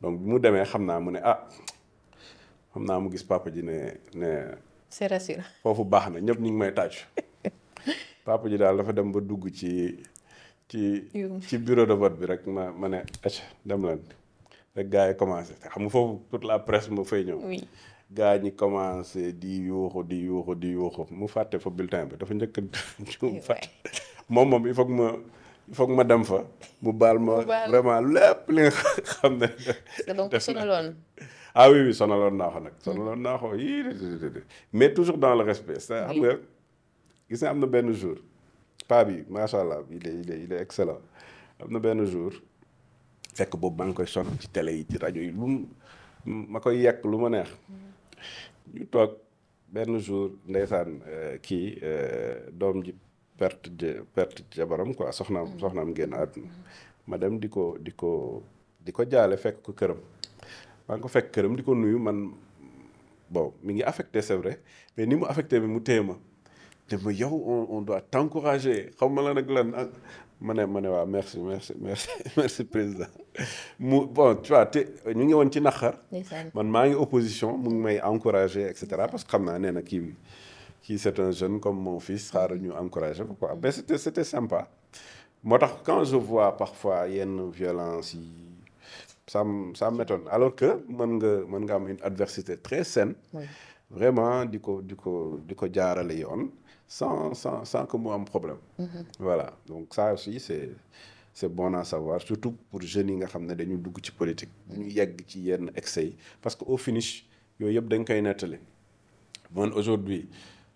donc bi mu demee xam naa mu ne ah xam naa mu gis papa ji ne ne. c'est rassurant foofu baax na ñëpp ñu ngi may tàcc papa ji daal dafa dem ba dugg ci ci. ci bureau de vote bi rek ma ma ne acca dem leen rek gars yi commencé xam nga foofu toute la presse ma fay ñëw. oui gars ñi commencé di yuuxu di yuuxu di yuuxu mu fàtte fa bulletin bi dafa njëkk a. fàtte moom moom il faut que ma faut que madame fa mu bal ma vraiment lépp li nga xam donc sonalon ah oui oui sonalon na ko nag. sonaloon naa ko hmm. mais toujours dans le respect. c' xam nga gis nga am na jour. paa bi allah il est il est il est excellent amna ben jour. fekk bob maa koy son ci télé yi ci radio yi lu ma koy yekk lu ma neex. Hmm. ñu toog benn jour ndeysaan euh, kii euh, doom ji. perte perte jabaram quoi soxnaam mm. soxnaam génn àdduna ma dem di ko di ko di ko jaale fekk ko këram maa ngi ko fekk këram di ko nuyu man boo mi ngi affecté c'est vrai mais ni mu affecté bi mu téye ma te ma yow on on doit t'encourager xaw ma la nag lan ah. ma ne ma ne waaw merci merci merci merci président mu bon tu vois te ñu ngi woon ci naqar man maa ngi opposition mu ngi may encourager et cetera parce que xam naa nee na kii bi qui c'est un jeune comme mon fils mm-hmm. sera ñu encouragé pourquoi c'était sympa Moi quand je vois parfois une violence ça ça m'étonne alors que mon nga une adversité très saine vraiment du côté du coup, du coup, sans sans sans que un problème mm-hmm. voilà donc ça aussi c'est c'est bon à savoir surtout pour jeunes qui nga xam ne dañu dugg ci politique ñu yegg ci yenn excès parce que au finish yooyu dañ koy Moi, aujourd'hui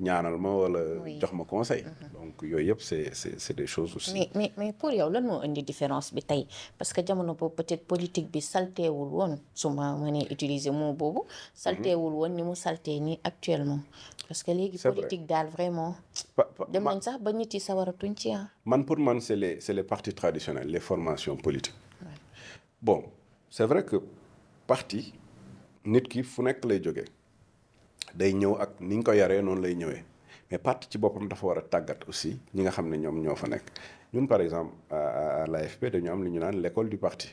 ñaanal ma wala jox ma conseil mhm. donc yooyu yëpp c'est c'est des choses aussi mais mais mais pour yow lan moo indi différence bi tey parce que jamono boobu peut-être politique bi salteewul woon su ma mënee utiliser mot boobu salteewul woon ni mu saltee nii actuellement parce que léegi politique daal vraiment dem nañ sax ba nit yi ci ah man pour man c'est les c'est les partis traditionnels les formations politiques bon c'est vrai que parti nit ki fu nekk lay jógee day ñëw ak ni nga ko yaree noonu lay ñëwee mais parti ci boppam dafa war a tàggat aussi ñi nga xam ne ñoom ñoo fa nekk ñun par exemple à la l'AFP dañu am li ñu naan l'école du parti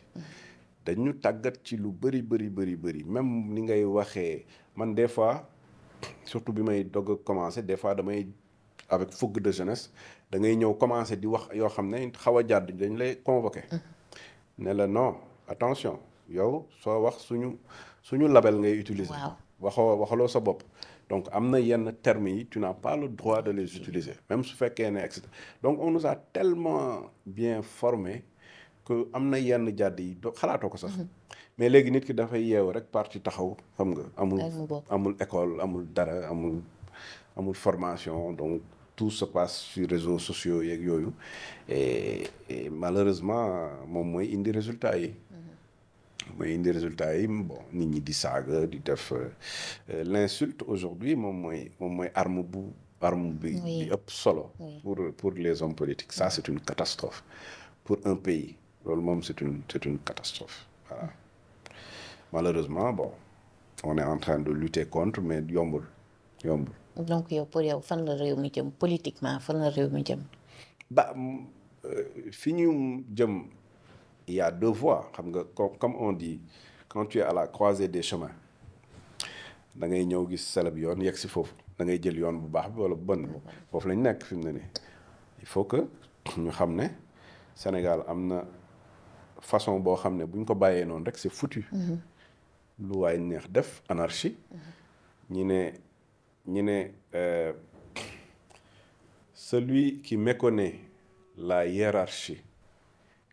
dañu tàggat ci lu bëri bëri bëri bëri même ni ngay waxee man des fois surtout bi may dogg commencé des fois damay avec fougue de jeunesse da ngay ñëw commencé di wax yoo xam ne xaw a jàdd dañ lay convoqué ne la non attention yow soo wax suñu suñu label ngay utiliser. waaw waxoo waxaloo sa bopp donc am na yenn termes yi tu n'as pas le droit de les utiliser même su fekkee ne et cetera donc on nous a tellement bien formé que am na yenn jàdd yi xalaatoo ko sax mm-hmm. mais léegi nit ki dafay yeewu rek parti taxaw xam nga amul amul école amul dara amul amul formation donc tout se passe sur réseaux sociaux yeeg yooyu et malheureusement moom mooy indi résultat yi un indi résultat yi bon ni ni di saaga di def euh, euh, l'insulte aujourd'hui mon une arme bu arme bi solo pour pour les hommes politiques ça c'est une catastrophe pour un pays lol c'est une c'est une catastrophe voilà malheureusement bon on est en train de lutter contre mais yombul yombul donc yow pour yow fan la rew mi politiquement fan la rew mi jëm ba euh, il y a deux voies xam nga comme on dit quand tu es à la croisée des chemins da ngay ñëw gis seleb yoon yegg si foofu da ngay jël yoon bu baax bi wala bu bon bi foofu lañ nekk fi il faut que ñu xam ne Sénégal am façon de xam ne bu ñu ko bàyyee noonu rek c'est foutu mm-hmm. lu a neex def anarchie mm-hmm. ñi ne ñi ne euh, celui qui méconnaît la hiérarchie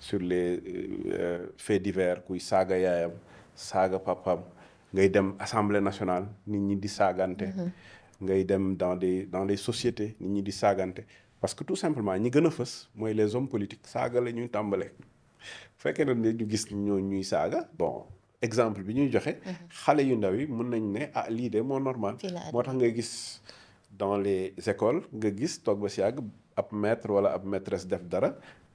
sur les euh, faits divers kuy saga yaayam saga assemblée nationale di mhm. dans des dans les sociétés nit ñi di parce que tout simplement ñi gëna les hommes politiques saga la ñuy ñu gis ñoo ñuy s'aga bon exemple bi ñuy joxé mhm. xalé yu ndaw yi mën nañ ah normal. dans les écoles nga gis tok ba ab maître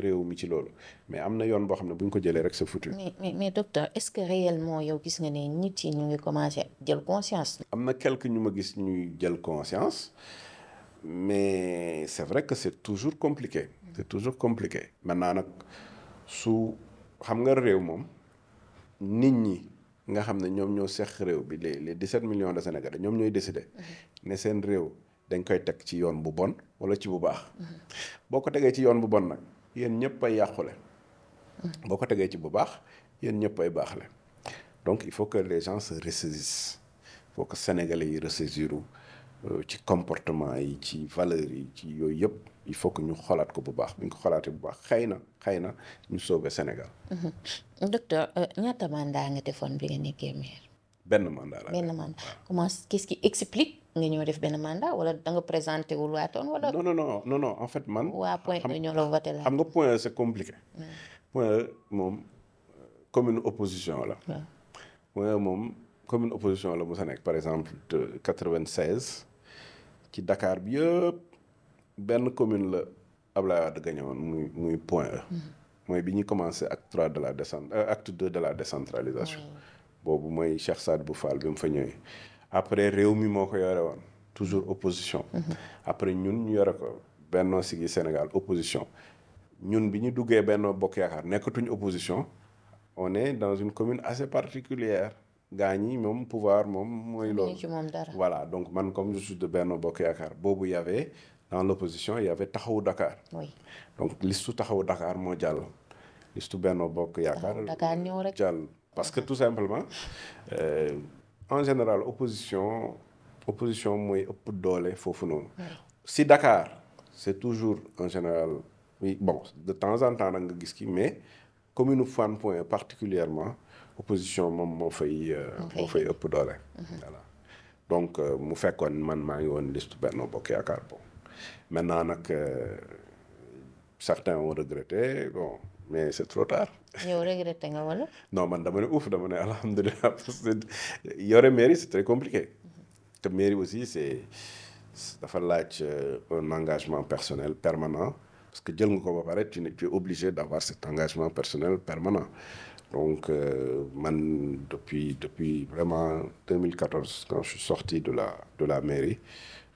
réew mi ci loolu mais am na yoon boo xam ne bu ñu ko jëlee rek sa futur. mais mais docteur est-ce que réellement yow gis nga ne nit yi ñu ngi commencé jël conscience. am na quelques ñu ma gis ñuy jël conscience mais c'est vrai que c'est toujours compliqué. c'est toujours compliqué. maintenant nag su xam nga réew moom nit ñi. nga xam ne ñoom ñoo seq réew bi les les 17 millions de Sénégalais ñoom ñooy décidé. Mm-hmm. ne seen réew dañ koy teg ci yoon bu bon wala ci bu baax. Mm-hmm. boo ko tegee ci yoon bu bon nag yéen ñëpp ay yàqule boo ko tegee ci bu baax yéen ñëpp ay baax donc il faut que les gens se ressaisissent il faut que sénégalais yi ressaisiru euh, ci comportement yi ci valeur yi ci yooyu yëpp il faut que ñu xoolaat ko bu baax bu ko xoolaatee bu baax xëy na xëy na ñu sauver Sénégal. Mm-hmm. docteur euh, ñaata mandat nga defoon bi nga nekkee maire. benn mandat la benn mandat comment qu'est-ce qui explique nga ñëw def benn mandat wala da nga présenté wul waatoon wala. non non non non non en fait man. à point E ñoo voté là. xam point c'est compliqué. Hmm. point E comme euh, commune opposition là. waaw point E moom commune opposition la mu sa par exemple de 96 ci Dakar bi Ben commune la Ablaye Wade gagné woon muy point E. Hmm. mooy commencé acte de la décent euh, acte 2 de la décentralisation. Hmm. bon, moi Cheikh Saad Boufal, bi mu fa ñëwee après réew mi moo ko toujours opposition. Mhm. après ñun ñu yoré ko Benno sigi Sénégal opposition. ñun biñu duggé Benno Bokk Yaakaar nekatuñ opposition on est dans une commune assez particulière Gagné, mom pouvoir mom moy lool voilà donc man comme je suis de Benno Bokk Yaakaar bobu y avait dans l'opposition y avait Taxawu Dakar oui. donc listu Taxawu Dakar mo j'all, listu Benno Bokk rek j'all. parce que tout simplement euh, en général opposition opposition mooy ëpp doole si Dakar c'est toujours en général oui bon de temps en temps mais nga une ki mais Point particulièrement opposition est fait euh, fay. moo fay mhm. voilà donc euh, mu fekkoon man maa une liste Benno Bokk bon maintenant euh, certains ont regretté bon mais c'est trop tard yow regretté nga wala. non man dama ouf dama ne yore mairie c'est très compliqué. La mairie aussi c'est euh, un engagement personnel permanent parce que jël nga ko ba pare tu es obligé d'avoir cet engagement personnel permanent. Donc, euh, depuis, depuis vraiment 2014, quand je suis sorti de la, de la mairie,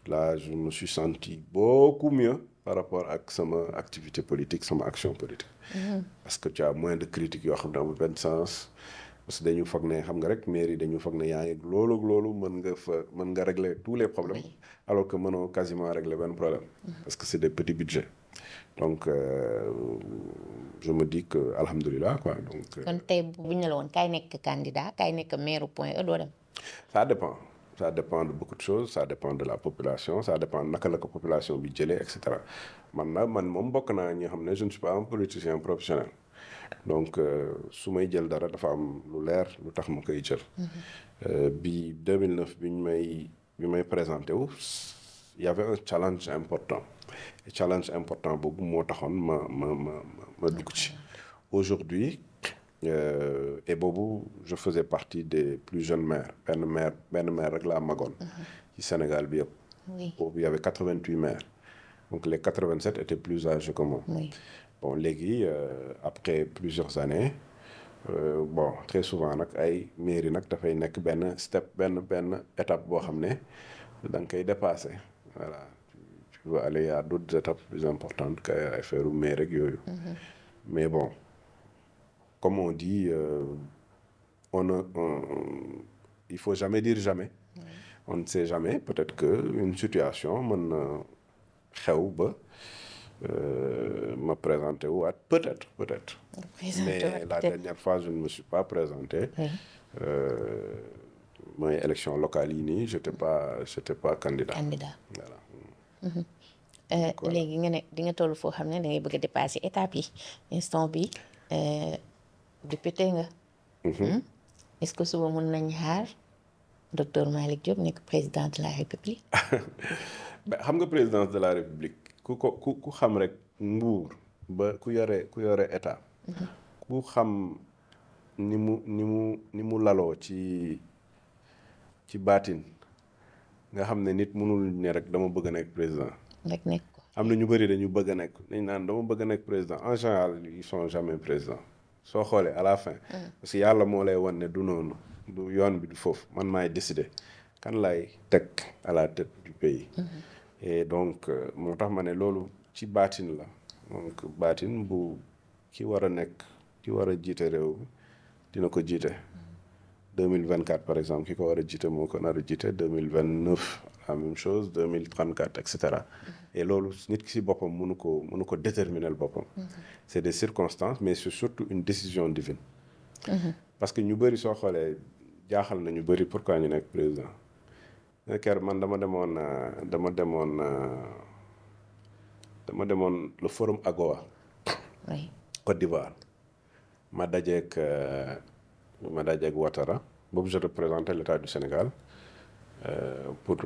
là, je me suis senti beaucoup mieux par rapport à mon activité politique, ma action politique parce que tu as moins de critiques yo xamna amul ben sens. parce que dañu foog ne xam nga rek mairie dañu foog ne yaa ngi lolu ak loolu mën nga fa mën nga régler tous les problèmes alors que mënoo quasiment régler ben problème mm-hmm. parce que c'est des petits budgets donc euh, je me dis que alhamdoulillah quoi donc. Euh. kon tay bu ñu kay nek candidat kay nek maire point E do dem. ça dépend ça dépend de beaucoup de choses ça dépend de la population ça dépend de la population bi etc. et je ne suis pas un politicien professionnel donc euh, sous ma jël dara dafa am lu l'air, lu tax ma En 2009 je me may présenté il y avait un challenge important un challenge important beaucoup moo taxoon ma ma mm-hmm. aujourd'hui euh, et Bobo, je faisais partie des plus jeunes maires Ben mère, ben mère rek laa mhm. Sénégal bi oui y avait 88 mères. donc les 87 étaient plus âgés que moi. Oui. bon léegi euh, après plusieurs années. Euh, bon très souvent nak, ay mairie nak, dafay nek, ben, step ben, ben, étape bo, xam donc il dépassé voilà tu veux aller à d'autres étapes plus importantes que affaire mairie rek Oui. Mhm. mais bon comme on dit, euh, on, il ne faut jamais dire jamais. On ne sait jamais, peut-être qu'une situation, mon euh, me présenté ou peut-être, peut-être. Mais la dernière fois, je ne me suis pas présenté. Ouais. Euh, élection locale je n'étais pas candidat. candidat mhm. euh, député nga. Mhm. Hmm? est-ce que suba mun nañ xaar docteur Malick Diop nekk président de la république. xam nga présidence de la république ku ko ku xam rek nguur ba ku yore ku yore état. Mhm. ku xam ni mu ni mu ni mu laloo ci ci baatin nga xam ne nit mënul ne rek dama bëgg a nekk président. rek nekk ko am na ñu bëri dañu bëgg nekk dañ naan dama bëgg a nekk président en général ils sont jamais président. soo xoolee à la fin. Mm. parce que yàlla moo lay won ne du noonu du yoon bi du foofu man maay décider kan laay teg à la tête du pays. Mm-hmm. et donc euh, moo tax ma ne loolu ci baatin la donc baatin bu ki war a nekk ki war a jiite réew mi dina ko jiite. 2024 mm-hmm. par exemple ki ko war a jiite moo ko nar a jiite 2029 la même chose 2034 etc. et ce nit ki si boppam mënu ko déterminer le C'est des circonstances mais c'est surtout une décision divine. parce que nous, sommes soo xoolee jaaxal na ñu pourquoi nous sommes présents eh, ker man dama demoon le forum AGOA. oui Côte d'Ivoire. ma suis ma Ouattara je représentais l'État du Sénégal. Euh, pour,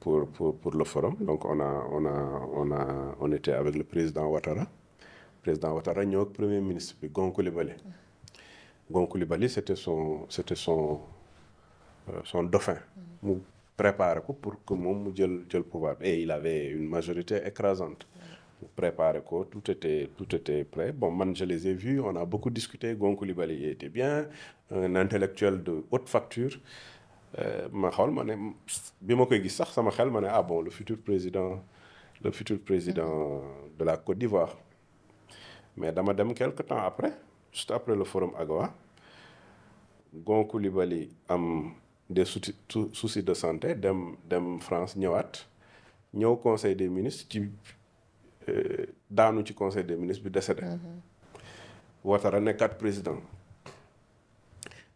pour, pour, pour, le forum. Donc, on, a, on, a, on, a, on était avec le président Ouattara. Le président Ouattara, le premier ministre, Gon Koulibaly. Gon c'était son, euh, son, dauphin. Il préparait pour que mon le pouvoir. Et il avait une majorité écrasante. Il préparait tout était, tout était prêt. Bon, man, je les ai vus, on a beaucoup discuté. Gon était bien, un intellectuel de haute facture. Euh, ma xool ma ne bi ma koy gis sax sama xel ma ne ah bon le futur président le futur président mm-hmm. de la Côte d'Ivoire mais dama dem quelque temps après juste après le forum AGOA Gon Libali am des soucis de santé dem dem France ñëwaat ñëw conseil des ministres ci euh, daanu ci conseil des ministres bi décédé. Mm-hmm. Ouattara nekkaat président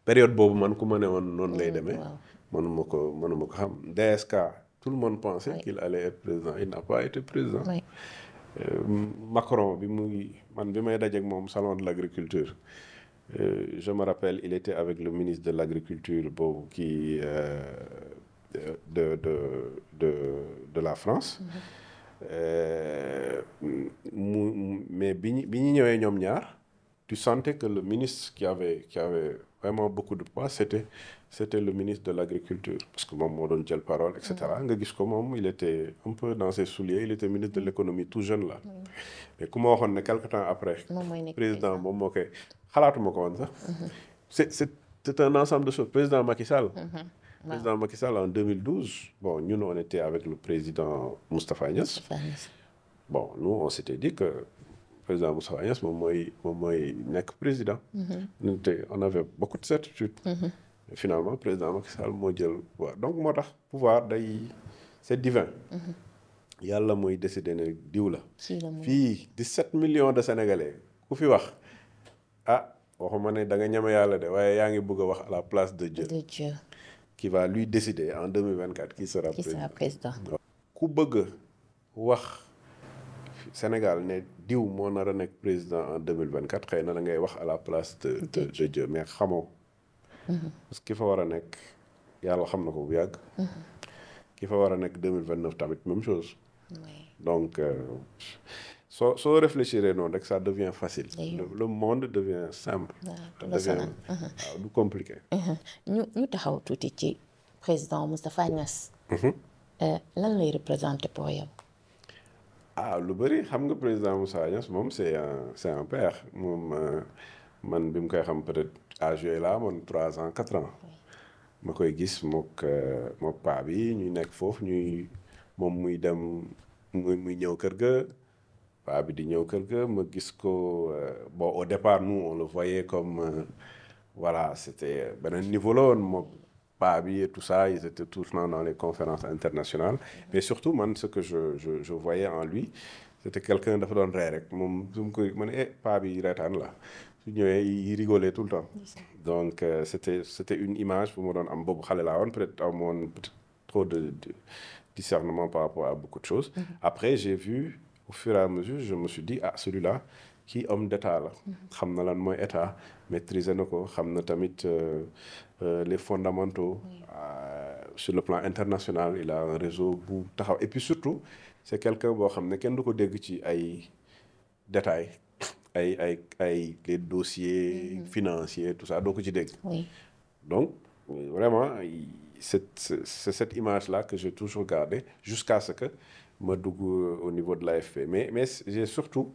période bobu man ku ma ne woon lay mm, demee. mënuma ko ko xam DSK tout le monde pensait qu'il allait être présent. il n'a pas été présent. Euh, Macron bi muy man bi may mom salon de l'agriculture euh, je me rappelle il était avec le ministre de l'agriculture boobu qui euh, de de de de la France. Mm-hmm. Euh, mais bi ñu bi tu sentais que le ministre qui avait qui avait vraiment beaucoup de poids c'était c'était le ministre de l'agriculture parce que moi, on me parole etc cetera nga il était un peu dans ses souliers il était ministre de mm. l'économie tout jeune là mais comment on est quelques temps après président mm-hmm. c'est un ensemble de choses président Macky Sall mm-hmm. président Macky Sall en 2012 bon nous on était avec le président Moustapha Niass bon nous on s'était dit que président Moussa Agnès moom mooy moom mooy nek président. Mhm. on avait beaucoup de certitudes. Mhm. finalement président Macky Sall moo le pouvoir donc moi, pouvoir day c'est divin. Mhm. yàlla mooy décider ne diw la. de 17 millions de sénégalais ku fi wax ah waxuma ne da nga bëgg à la place de Dieu. qui va lui décider en 2024 qui sera. président Qui bëgg wax. Sénégal né diw mo na a président en 2024 mille vingt la ngay wax à la place de de de Dieu mais -hmm. parce que fa wara nek yalla xamna xam na ko bu -hmm. ki fa wara nek 2029 tamit même chose. donc euh, so so réfléchir non rek ça devient facile. le monde devient simple. devient mhm. waaw du compliqué. Mhm. ñu ñu taxaw tuuti ci président Moustapha Niass. -hmm. Euh, lan lay représenté pour yow ah lu bëri xam nga président Moussa Niass moom c'est c'est un père moom euh, man bim mu koy xam peut-être âge yooyu laa amoon trois ans quatre ans ma koy gis mook euh, mook paa bi ñuy nekk foofu ñuy moom muy dem muy muy ñëw kerga, ga paa bi di ñëw kër ma gis ko euh, bon au départ nous on le voyait comme voilà c'était ben un niveau là, mon pas et tout ça. Ils étaient tous dans les conférences internationales. Mais surtout, moi, ce que je, voyais en lui, c'était quelqu'un de très ree Je eh, il rigolait tout le temps donc euh, c'était une image pour moi, Je un boobu peut-être trop de, discernement par rapport à beaucoup de choses mm-hmm. après j'ai vu au fur et à mesure je me suis dit ah celui-là qui homme d'état là. est mm-hmm. lan maîtriser euh, les fondamentaux. Euh, sur le plan international il a un réseau et puis surtout c'est quelqu'un qui a ne détails les dossiers mm-hmm. financiers tout ça donc donc vraiment c'est cette image là que j'ai toujours gardée jusqu'à ce que ma dugg euh, au niveau de l'AFP mais mais j'ai surtout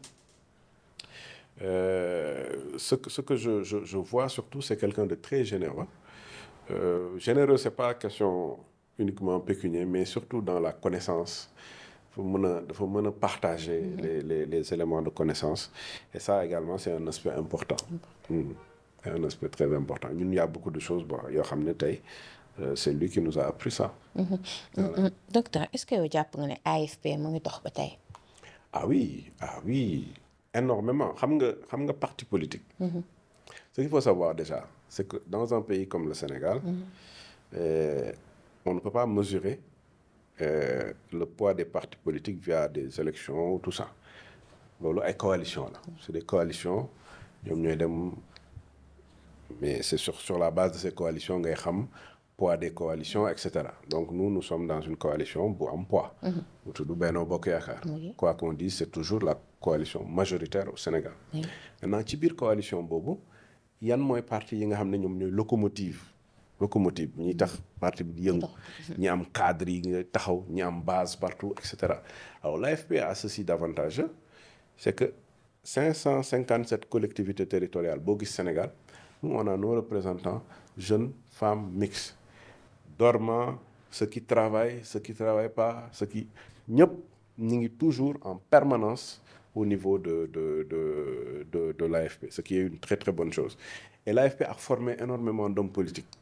ce que ce que je je je vois surtout c'est quelqu'un de très généreux. Euh, généreux, ce n'est pas question uniquement pécuniaire, mais surtout dans la connaissance. Il faut partager mm-hmm. les, éléments de connaissance. Et ça également, c'est un aspect important. Mm. un aspect très important. Il y a beaucoup de choses. Bon, euh, c'est lui qui nous a appris ça. Mm-hmm. Mm-hmm. Docteur, est-ce que vous avez AFP Ah oui, ah oui, énormément. Vous savez, parti politique. Ce qu'il faut savoir déjà, c'est que dans un pays comme le Sénégal, mhm. eh, on ne peut pas mesurer eh, le poids des partis politiques via des élections ou tout ça. y ay coalition c'est des coalitions mais c'est sur sur la base de ces coalitions que poids des coalitions etc. donc nous nous sommes dans une coalition bu poids. Mhm. quoi qu'on dise c'est toujours la coalition majoritaire au Sénégal. maintenant ci coalition bobo il y parti yi nga qui sont ñoom Locomotives, locomotive locomotive ñi tax parti bi yëngu ñi am cadre yi taxaw ñi am base partout etc. alors l'AFP a ceci d'avantage, c'est que 557 collectivités territoriales bo gis Sénégal nous on a nos représentants jeunes femmes mixtes dormants ceux qui travaillent ceux qui travaillent pas ceux qui nous, ñi toujours en permanence au niveau de, de, de, de, de l'AFP, ce qui est une très très bonne chose. Et l'AFP a formé énormément d'hommes politiques.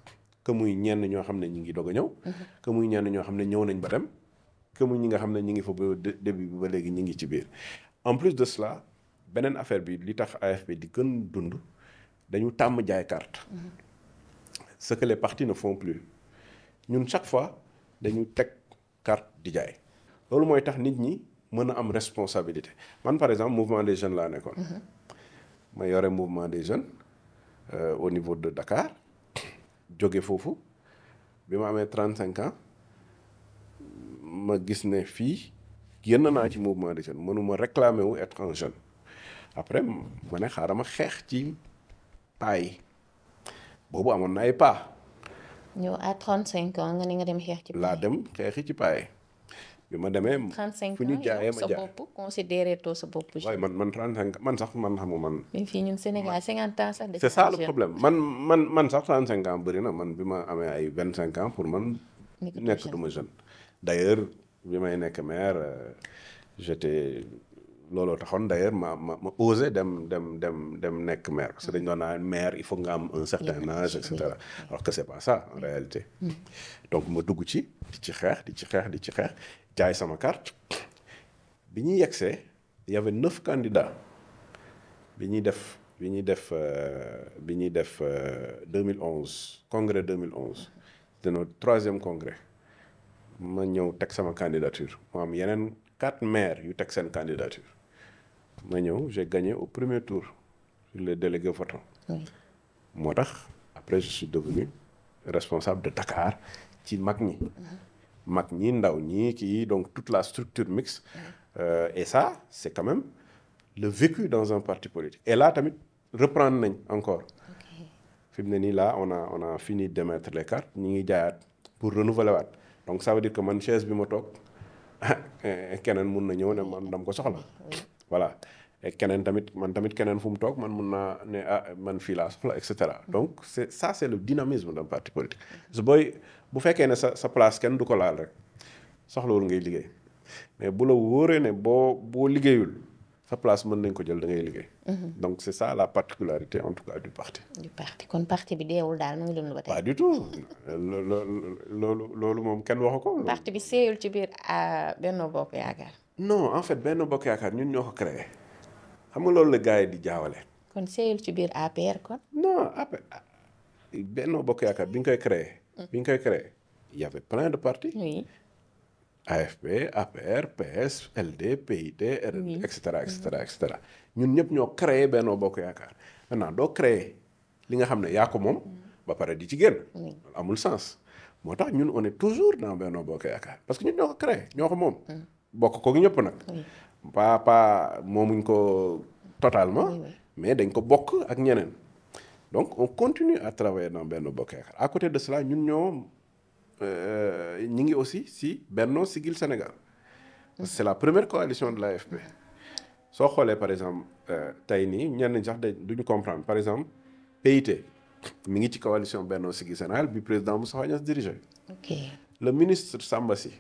comme muy ñenn ñoo xam ne ngi doog a que muy ñenn ñoo xam ne mhm. nañ que muy ñi nga ngi début ba en plus de cela benen affaire bi li tax AFP di gën dund dañu tam des cartes, mhm. ce que les partis ne font plus Nous, chaque fois dañu tek carte di jaay. loolu mooy tax nit ñi mëna am responsabilité man par exemple mouvement des jeunes laa nekkoon. Mhm. ma yoré mouvement des jeunes euh, au niveau de Dakar jóge fofu bi ma amee trente ans ma gis né fi génn na ci mouvement des jeunes mënuma réclamer wu être un jeune après ma ne xaaral ma ci pay yi boobu amoon na ñu à 35 ans nga ne nga dem xeex ci la dem xex ci pay bi ma demee. 35 ans sa bopp considérer too sa bopp. waaye man man 35 man sax man xamu man. mais fii ñun Sénégal 50 ans sax. c'est ça le problème man man man sax 35 ans bëri na man bi ma amee ay 25 ans pour man. nekk du ma jeune d'ailleurs bi may nekk maire euh, j'étais looloo taxoon d'ailleurs ma ma ma osé dem dem dem dem nekk maire parce que dañu doon naan maire il faut nga am un certain âge et cetera alors que c'est pas ça en réalité. Mm-hmm. donc ma dugg ci di ci xeex di ci xeex di ci xeex jaay sama carte bi ñuy yegsee il y avait neuf candidats bi ñuy def bi ñuy def euh, bi ñuy def 2011 euh, congrès 2011 de notre troisième congrès ma ñëw teg sama candidature mu am yeneen quatre maires yu teg seen candidature ma ñëw j'ai gagné au premier tour sur les délégués votants moo après je suis devenu responsable de Dakar ci mag ñi mhm donc toute la structure mixte euh, et ça c'est quand même le vécu dans un parti politique et là tamit reprendre nañ encore fi là on a on a fini mettre les cartes Ni pour renouveler donc ça veut dire que mon chaise bi ma toog keneen mun na ñëw ne man dam ko soxla voilà keneen tamit man tamit keneen fu mu toog man mun naa ne ah, man fii soxla et donc ça c'est le dynamisme d'un parti politique su bu fekkee ne sa sa place kenn du ko laal rek soxlawul ngay liggéey mais bu la wóoree ne boo boo liggéeyul sa place mën nañ ko jël da ngay liggéey. Mhm. donc c' est ça la particularité en tout cas du parti. du parti kon parti bi deewul daal mu ngi dund ba tey. pas du tout loolu loolu moom kenn waxu ko. parti bi seeyul ci biir euh, Benno Bokk Yaakaar. non en fait Benno Bokk Yaakaar ñun ñoo ko créé xam nga loolu la gars yi di jaawale. kon seeyul ci biir APR kon. non APR Benno Bokk Yaakaar bi ñu koy créé. bi ñu koy créé il y avait de partis. oui AFP APR cetera mm-hmm. ñun ñëpp ñoo créé Benno Bokk Yaakaar maintenant doo créé li nga xam ne yaa ko moom. ba pare di ci génn. amul sens moo tax ñun on est toujours dans Benno Bokk Yaakaar parce que ñun ñoo ko créé ñoo ko moom. Mm. bokk ko ñëpp nag. pas pas moomuñ ko totalement. mais dañ ko bokk ak ñeneen. donc on continue à travailler dans Benno Bokk à côté de cela nous euh, sommes aussi si Benno sigil Sénégal c'est la première coalition de l'AFP vous xoolee par exemple euh, tey nii ñenn comprendre par exemple PIT mi ngi ci coalition Benno sigil Sénégal le président Moussa Niasse dirigé le ministre Sambassi, Sy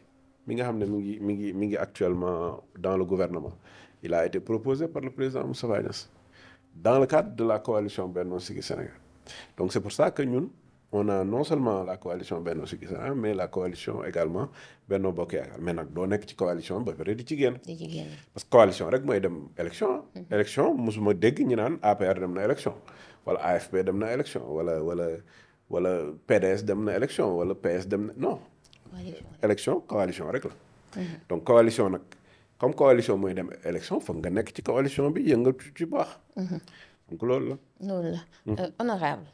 mi actuellement dans le gouvernement il a été proposé par le président Moussa dans le cadre de la coalition Benno Sigui Sénégal. Donc c'est pour ça que nous, on a non seulement la coalition Benno Sigui Sénégal, mais la coalition également Benno bokéagal mais nous avons une coalition ba est di ci parce que la coalition rek mooy élection. Mhm. élection nous dégg ñu naan APR dem na élection Ou AFP dem na élection voilà voilà PDS dem na élection le PS une non. élection coalition rek mhm. donc coalition comme coalition mooy dem élection foog nga nekk ci coalition bi yëngal ci baax. Mhm. donc loolu la. loolu la. Mhm. Euh, honorable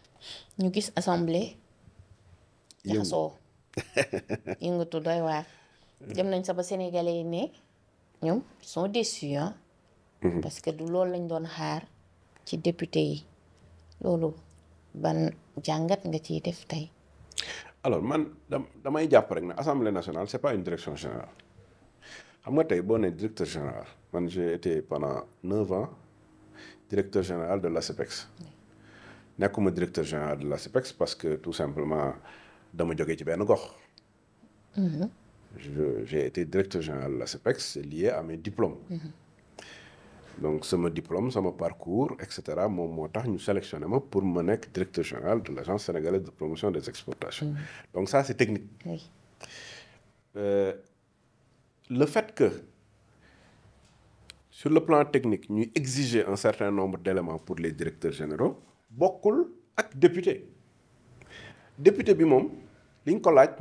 ñu gis assemblée. jaxasoo yëngatu doy waar. dem nañ sa ba sénégalais yi ne ñoom sont déçus hein. Mhm. parce que du loolu lañ doon xaar ci député yi loolu ban jàngat nga ciy def tey. alors man damay jàpp rek na assemblée nationale c'est pas une direction générale. Moi, directeur général j'ai été pendant neuf ans directeur général de l'ASEPEX été directeur général de l'ASEPEX parce que tout simplement dama jógee ci mhm. j'ai été directeur général de l'ASEPEX lié à mes diplômes mhm. Donc, donc mon diplôme mon parcours etc. mon moom nous sélectionné pour mener directeur général de l'agence sénégalaise de promotion des exportations mhm. donc ça c'est technique oui. Euh, le fait que, sur le plan technique, nous exigeons un certain nombre d'éléments pour les directeurs généraux, beaucoup de députés. député bi moi, ko laaj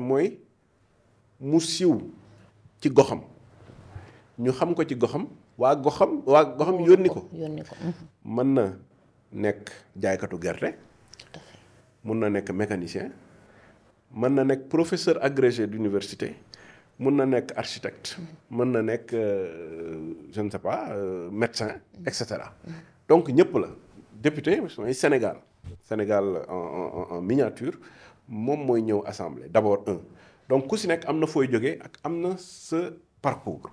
mécanicien mën professeur agrégé d'université mën na nekk architecte mën na nekk euh, je ne sais pas euh, médecin et cetera donc ñëpp la député mooy Sénégal Sénégal en miniature moom mooy ñëw assemblée d'abord un donc ku si nekk am na fooy jógee ak am na sa parcours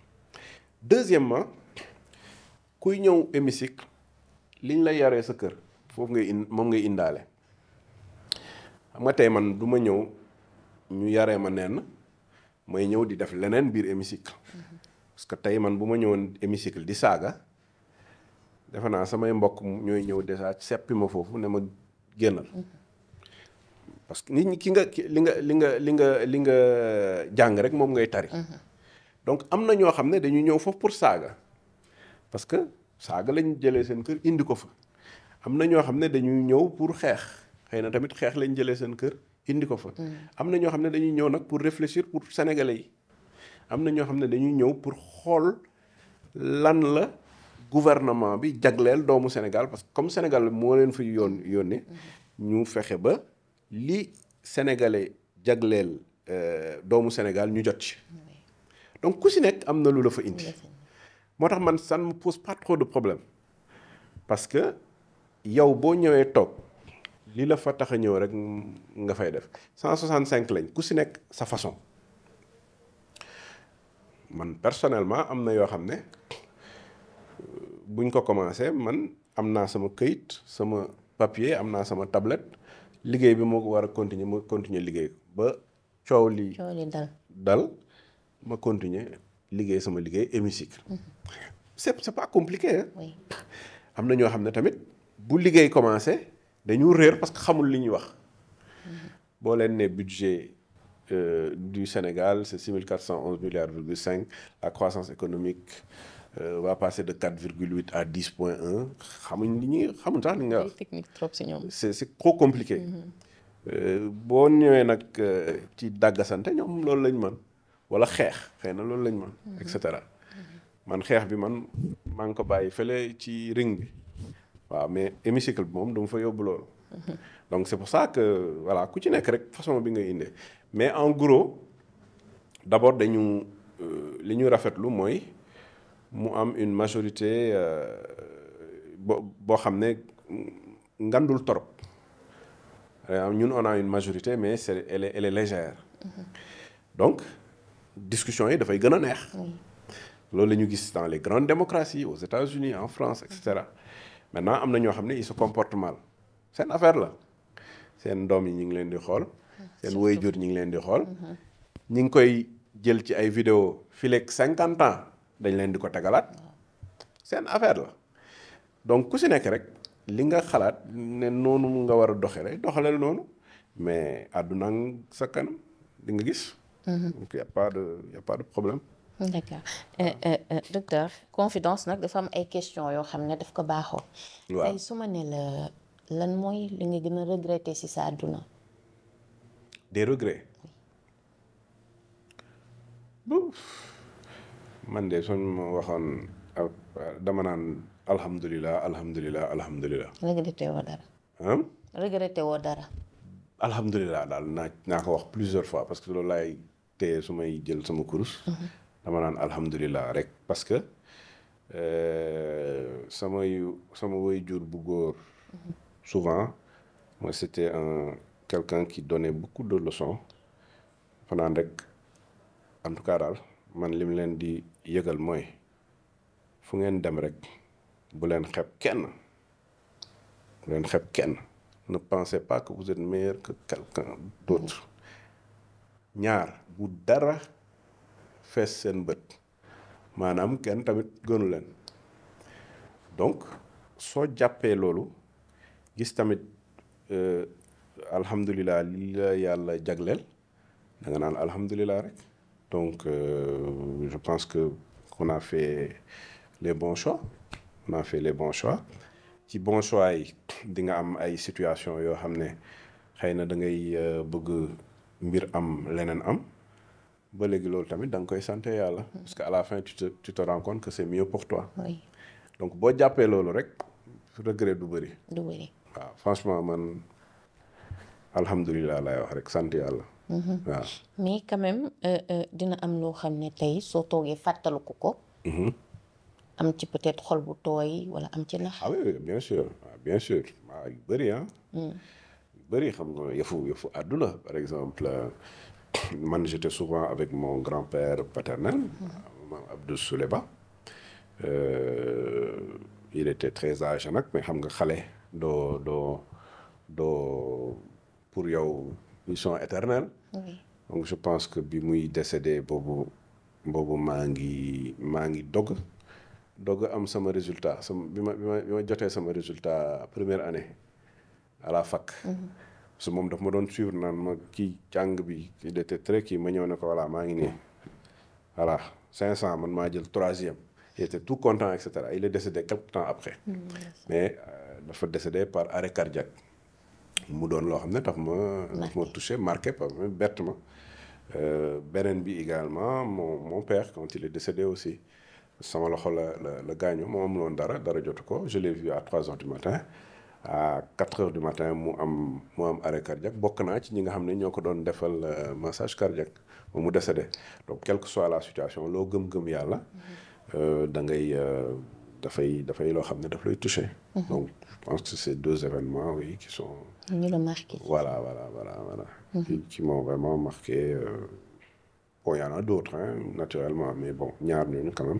deuxièmement kuy ñëw hémicycle liñ la yaree sa kër foofu ngay in moom ngay indaale xam nga tey man du ma ñëw ñu yaree ma nenn may ñew di def leneen biir hémicycle parce que tay man bu ñewon hémicycle di saga dafa na sama mbokk ñoy ñew déjà seppi ma fofu ne ma gënal parce que nit ñi ki nga li nga li nga li nga li nga jang rek mom ngay tari donc amna ño ñoo dañu ñew fofu pour saga parce que saga lañu jëlé seen kër indi ko fa amna na ñoo dañu ñew pour xex xeyna tamit xex lañu jëlé seen kër indi ko fa. Hmm. am na ñoo xam ne dañuy ñëw nag pour réfléchir pour sénégalais yi am na ñoo xam ne dañuy ñëw pour xool lan la gouvernement bi jagleel doomu Sénégal parce que comme Sénégal moo leen fi yoon yónnee. Hmm. ñu fexe ba li sénégalais jagleel euh, doomu Sénégal ñu jot ci. donc ku si nekk am na lu la fa indi. moo tax man ça ne me pose pas trop de problème parce que yow boo ñëwee toog. lii la fa tax a ñëw rek nga fay def cent cinq lañ ku si nekk sa façon man personnellement am na yoo xam ne buñ ko commencé man am naa sama këyit sama papier am naa sama tablette liggéey bi moo ko war a continuer mu continuer liggéey ba coow li ma continuer liggéey sama liggéey hémicycle mhm. compliqué am na ñoo xam ne tamit bu liggéey commencé dañu réer parce que xamul li ñuy wax boo leen ne budget euh, du Sénégal c'est 6411 milliards virgule 5 la croissance économique euh, va passer de 4,8 à 10,1 xamuñ li ñuy xamul sax li nga wax technique trop c'est c'est trop compliqué mm-hmm. euh, boo ñëwee nag euh, ci dàggasante ñoom loolu lañ mën wala xeex xëy na loolu lañ mën et cetera mm-hmm. man xeex bi man maa ngi ko bàyyi fële ci ring bi mais l'hémicycle bi moom du ma fa donc c'est pour ça que voilà c'est ci rek façon bi nga mais en gros d'abord, ce dañu euh, li ñu c'est qu'il mu a une majorité euh, bo boo ngandul euh, on a une majorité mais elle est légère. donc la discussion est de faire C'est neex. loolu nous dans les grandes démocraties aux États-Unis en France etc., maintenant am na ñoo xam ne ils se comportent mal seen affaire la seen doom yi ñu ngi leen di xool seen waajur ñu ngi leen di xool mhm. ñu ngi koy jël ci ay vidéo fileeg cinquante ans dañ leen di ko tegalaat seen affaire la donc ku si nekk rek li nga xalaat ne noonu nga war a doxalee doxaleel noonu mais àdduna sa kanam dinga gis mhm. donc pas de y pas de problème d'accord docteur confidence nag dafa am ay question yoo xam ne daf ko baaxoo. waaw tey su ma ne la lan mooy li nga gën a regretter ci sa àdduna. des regrets. man de suñ ma waxoon dama naan alhamdulilah alhamdulilah alhamdulilah. regretter woo dara. regretter woo dara. alhamdulilah daal naa naa ko wax plusieurs fois parce que loolu laay téye su may jël sama course. dama naan alhamdulilah parce que euh, sama souvent c'était un quelqu'un qui donnait beaucoup de leçons Pendant rek en tout cas man lim di fu dem rek bu ne pensez pas que vous êtes meilleur que quelqu'un d'autre ñaar bu dara fess sen beut manam ken tamit gënu len donc so jappé loolu gis tamit euh, alhamdulilah li la yalla jagleel da nga naan alhamdulilah rek donc euh, je pense que qu'on a fait les bons choix on a fait les bons choix ci bons choix yi di nga am ay situation yo xamné xeyna da ngay euh, bëgg mbir am lenen am ba léegi loolu tamit da koy sant yàlla. Mm-hmm. parce que à la fin tu te tu te rends compte que c'est mieux pour toi. Oui. donc boo jàppee loolu rek regret du bëri. du bëri franchement man alhamdulilah laay wax rek sant yàlla. Mm-hmm. waaw mais quand même euh, euh, dina am lo xam tay tey soo toogee ko ko. Mm-hmm. am ci peut-être xol bu toy wala am ci nax. ah oui oui bien sûr ah, bien sûr waaw ah, yu bari ah. Mm. yu bëri xam nga yëfu yëfu par exemple. Euh, moi, j'étais souvent avec mon grand-père paternel, Abdou Souleba. Euh, il était très âgé mais xam nga xale do do pour yow ils sont éternels. donc je pense que bi est décédé Bobo Mangi, Mangi dog dog am sama résultat sama bi ma bi ma résultat première année à la fac. Mhm parce que moom daf ma doon suivre naan ma kii càng bi il était très qui ma ñëw ne ko voilà maa ngi nii voilà 500 man maa jël troisième il était tout content et cetera il est décédé quelques temps après. Mm, mais euh, dafa décédé par arrêt cardiaque. mu doon loo xam ne ma. daf touché marqué par bett ma. beneen bi également mon mon père quand il est décédé aussi sama loxo la la la gaañoo moom amuloon dara dara jotu ko je l'ai vu à 3 h du matin à 4 heures du matin mu am mu am arrêt cardiaque bokk naa ci ñi nga xam ne ñoo ko doon defal euh, massage cardiaque ba mu décédé donc quelle que soit la situation loo gëm-gëm yàlla mm-hmm. euh, da ngay euh, dafay dafay loo xam ne daf lay touché mm-hmm. donc je pense que ces deux événements oui qui sont ñu la marqué voilà voilà voilà voilà mm-hmm. qui, m'ont vraiment marqué bon il y en a d'autres hein, naturellement mais bon ñaar ñooñu quand même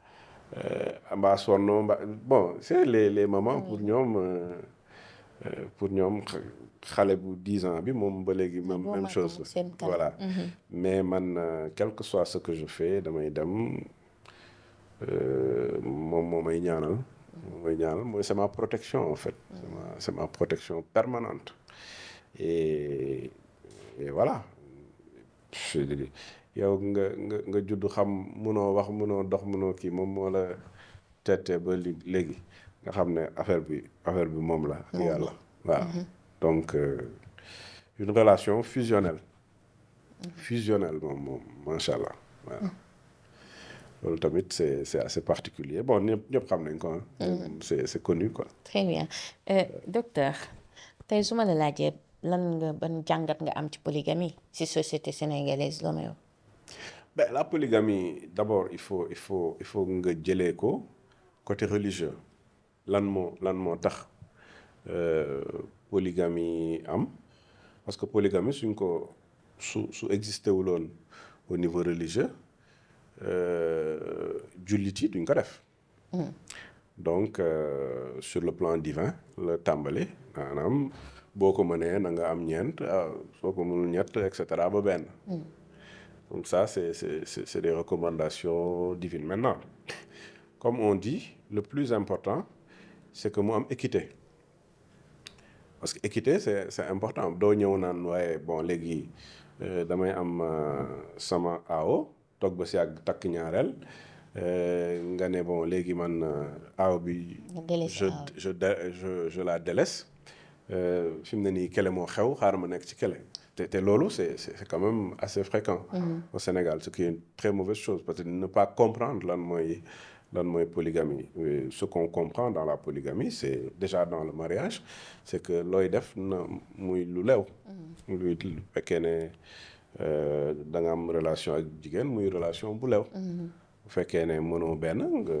Euh, sonno bon c'est les les mamans pour nous, euh, euh, pour nous xale bu 10 ans bi moom ba même chose voilà mhm. mais man quel que soit ce que je fais damay mon c'est ma protection en fait c'est ma protection permanente et, et voilà je, yow nga nga nga judd xam munoo wax munoo dox munoo kii moom moo la tette ba léegi nga xam ne affaire bi affaire bi moom la ak yàlla waaw mm-hmm. donc euh, une relation fusionnelle mm-hmm. fusionnelle moom moom macha allah waaw mm. loolu tamit c'est c'est assez particulier bon ñëpp ñëpp xam nañ ko ah c'est c'est connu quoi très bien euh, docteur tey su ma la laajee lan nga ban jàngat nga am ci polygamie ci société sénégalaise loo may wax ben la polygamie d'abord il faut il faut il faut nga jëlee ko côté religieux lan moo lan moo tax euh, polygamie am parce que polygamie suñ ko sous su existé non au niveau religieux du euh, yi d'une ko def. Mm. donc euh, sur le plan divin le tambalé, nanam, boo mené, mënee na nga am ñeent ah, soo ko ñett et cetera ba benn. Mm. Donc ça, c'est des recommandations divines. Maintenant, comme on dit, le plus important, c'est que moi, am équité. Parce que équité, c'est important. Donc, ñëw a waaye bon léegi euh, damay am euh, sama aaw toog A.O. si yàgg takk ñaareel euh, nga ne bon léegi man aaw bi. je je je la délaisse. fi mu ne nii kele moo xew xaar ma ci et Lolo, c'est c'est quand même assez fréquent mhm. au Sénégal ce qui est une très mauvaise chose parce que ne pas comprendre lan mooy lan polygamie ce qu'on comprend dans la polygamie c'est déjà dans le mariage c'est que looy def na muy lu leew mhm. luy fekkee ne euh, da nga am relation ak jigéen une relation bu leew mhm. bu fekkee ne mënoo benn nga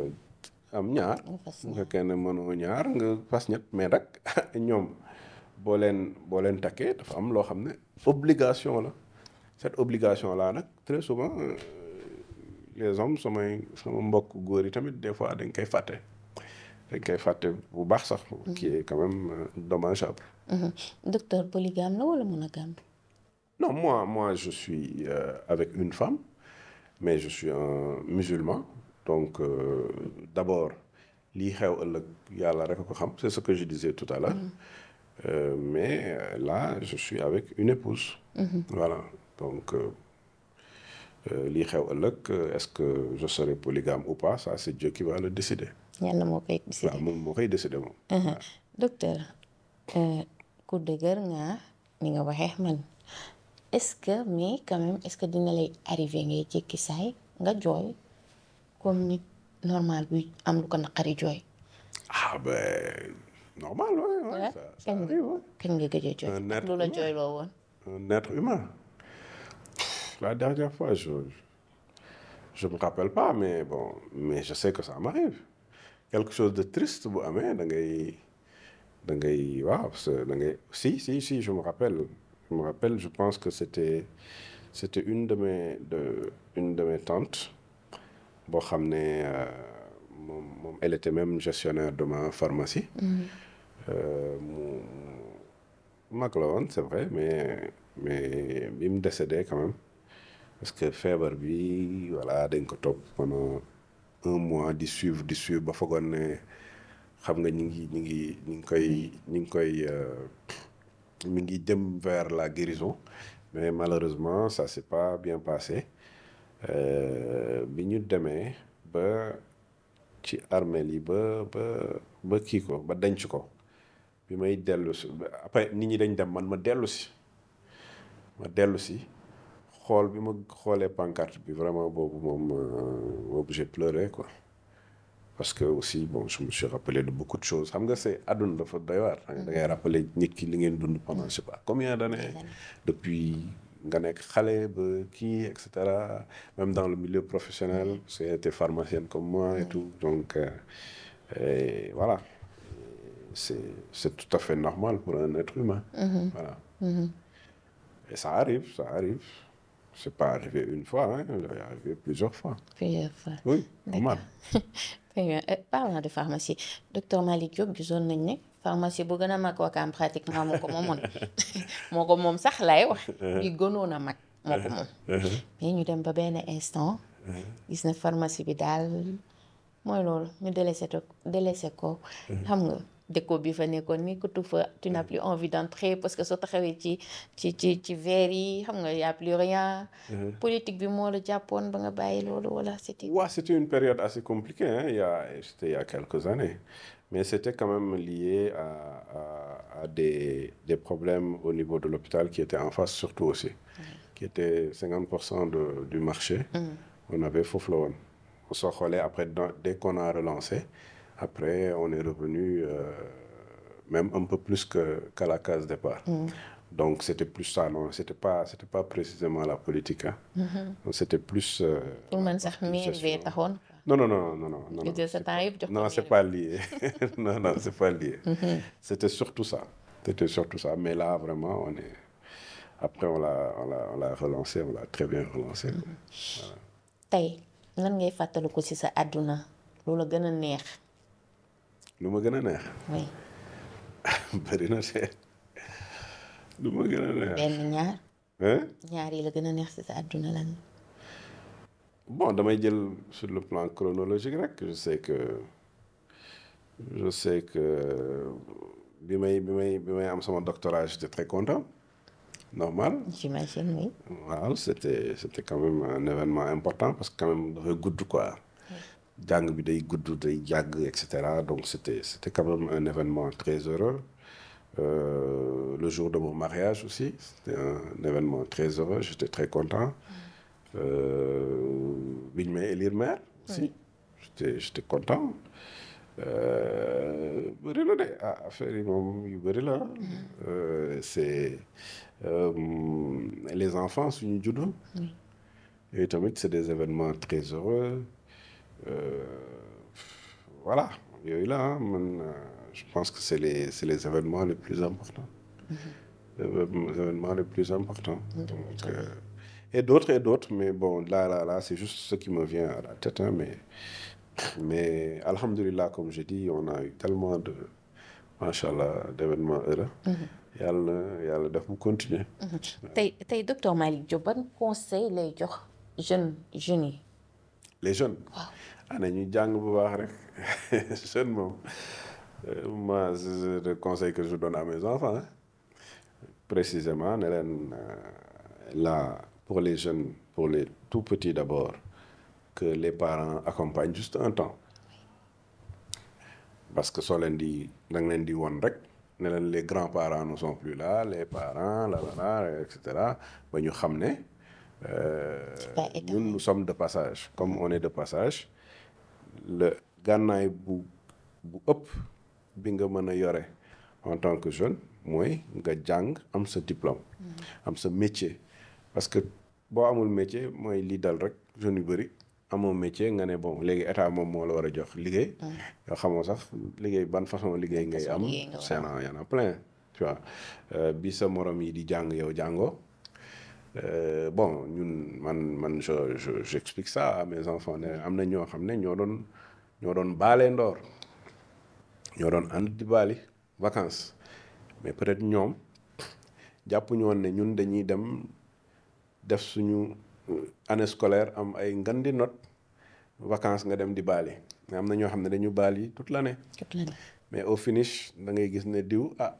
am ñaar bu fekkee ne ñaar nga fas ñett mais nag ñoom boo leen boo leen takkee dafa am loo xam ne obligation là cette obligation là très souvent euh, les hommes sont sama mbokk góor yi tamit des fois ils koy faté dañ koy faté bu baax sax. qui mhm. est quand même euh, dommageable. Mhm. docteur polygame la wala monogame. non moi moi je suis euh, avec une femme mais je suis un musulman donc d'abord li xew yalla rek ko c'est ce que je disais tout à l'heure mhm. Euh, mais euh, là, je suis avec une épouse. Mhm. Voilà. Donc, euh, li xew est-ce que je serai polygame ou pas ça c'est Dieu qui va le décider. Yalla mo koy décider waaw mo moo koy décider moom. Mhm. docteur ko dëgër nga ni nga waxe man est-ce que mais quand même est-ce que dina lay arrivé ngay jékki nga joy, comme ni normal bu am lu ko naqari joy. ah ben normal oui. un être humain la dernière fois je ne me rappelle pas mais bon mais je sais que ça m'arrive quelque chose de triste vous amène si si si je me rappelle je me rappelle je pense que c'était c'était une de mes de une de mes tantes euh, elle était même gestionnaire de ma pharmacie. Mm-hmm. Euh, mag c'est vrai mais mais il me décédé quand même parce que feebar bi voilà dañ ko top pendant un mois di suivre di suivre ba faut qu'on xam nga ñu ngi ñu ngi ñu ngi koy ñu ngi koy mi euh, ngi jëm vers la guérison mais malheureusement ça s'est pas bien passé euh, bi ñu demee ba ci armeel yi ba ba ba kii ko ba denc ko bi may après dañ dem man ma si ma quoi parce que aussi bon je me suis rappelé de beaucoup de choses Je me c'est dit dafa doy mm-hmm. rappeler li pendant je sais pas combien d'années depuis nga nekk xale même dans le milieu professionnel mm-hmm. parce été pharmacien comme moi et mm-hmm. tout donc euh, voilà c'est tout à fait normal pour un être humain. Mhm. Mhm. Et ça arrive, ça arrive. C'est pas arrivé une fois, hein, a arrivé plusieurs fois. Plusieurs fois. Oui, normal. Euh, parlons de pharmacie docteur Malikio, Diop pharmacie bu gën a mag pratiquement moo ko moomoon moo ko sax uh-huh. a uh-huh. Uh-huh. mais ñu dem ba benn instant gis pharmacie bi daal mooy ñu délaissé déco bi fa tu n'as plus envie d'entrer parce que soo taxawee ci ci ci verre a plus rien mhm. politique bi la jàppoon ba nga bàyyi loolu c'était une période assez compliquée hein, il y a il y a quelques années mais c'était quand même lié à, des, problèmes au niveau de l'hôpital qui était en face surtout aussi, qui était 50% du marché. Mhm. On avait Foflowon. On s'en après, dès qu'on a relancé, après, on est revenu euh, même un peu plus qu'à qu la case départ. Mm. Donc, c'était plus ça, non C'était pas, c'était pas précisément la politique. Hein. Mm -hmm. C'était plus. Euh, non, non, non, non, non, non. Non, c'est pas lié. non, non, c'est pas lié. Mm -hmm. C'était surtout ça. C'était surtout ça. Mais là, vraiment, on est. Après, on l'a, on l'a, relancé, on l'a très bien relancé. Mm -hmm. voilà. Tay, nan ngay fàttaliku ci sa àdduna lu la gën a neex lu ma neex. oui. bëri na seet lu ma a neex. benn ñaar. ñaar yi la gën a neex ci sa àdduna lan. bon damay jël sur le plan chronologique rek je sais que je sais que bi may bi may bi may am sama doctorat j'étais très content. normal. j'imagine oui. waaw c'était c'était quand même un événement important parce que quand même dafay gudd quoi jàng bi day gudd day jàgg et cetera donc c'était c'était quand même un événement très heureux euh, le jour de mon mariage aussi c'était un événement très heureux j'étais très content euh, bi et may élire maire aussi j'étais j'étais content euh, bëri la de ah affaire yi moom yu bëri la mm-hmm. euh, c'est les enfants suñu judd yooyu tamit c'est des événements très heureux euh, voilà il hein. euh, je pense que c'est les les événements les plus importants mm-hmm. les événements les plus importants mm-hmm. euh, et d'autres et d'autres, mais bon, là, là, là, c'est juste ce qui me vient à la tête. Hein, mais, mais Alhamdulillah, comme j'ai dit, on a eu tellement de, machallah, d'événements heureux. Mm-hmm. yàlla le daf mu continuer. tay docteur Malik as conseil les jeunes jeunes les jeunes bu baax rek c'est euh, le conseil que je donne à mes enfants hein. précisément euh, là pour les jeunes pour les tout petits d'abord que les parents accompagnent juste un temps parce que ça, di que les grands parents ne sont plus là les parents etc. la etc. Euh, nous sommes de passage comme on est de passage. la gànnaay bu bu ëpp bi nga mën a yore en tant que jeune mooy nga jàng am sa diplôme. Mm. am sa métier parce que boo amul métier mooy lii dal rek jeune yu bëri. amoo métier nga ne bon léegi état moom moo la war a jox liggéey. Mm. yoo xamoo sax liggéey ban façon liggéey ngay am. seen y en a plein tu euh, bi sa morom yi di jàng yow jàngoo. Euh, bon ñun man man je je j'explique ça à mes enfants ne am na ñoo xamné ñoo doon ñoo doon balé ndor ñoo doon ànd di baali vacances mais peut-être ñom jàppuñu woon ne ñun dañuy dem def suñu euh, année scolaire am ay ngandi note vacances nga dem di baali mais am na ñoo xamné dañu baali toute l'année mais au finish da ngay gis né diw ah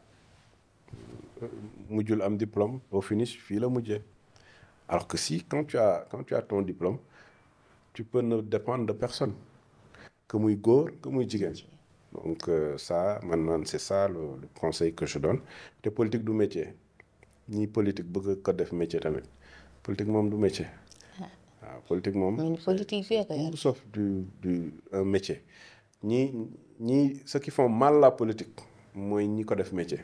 mujjul am diplôme au finish fi la mujjé alors que si, quand tu as, quand tu as ton diplôme, tu peux ne dépendre de personne, que muy góor, que Donc euh, ça, maintenant, c'est ça le, conseil que je donne. Te politique du métier. Ni politique bëgg ko def métier tamit. Politique du métier. Ah, politique du politique sauf du, du un métier. ni ni ceux qui font mal la politique moi ni ko def métier.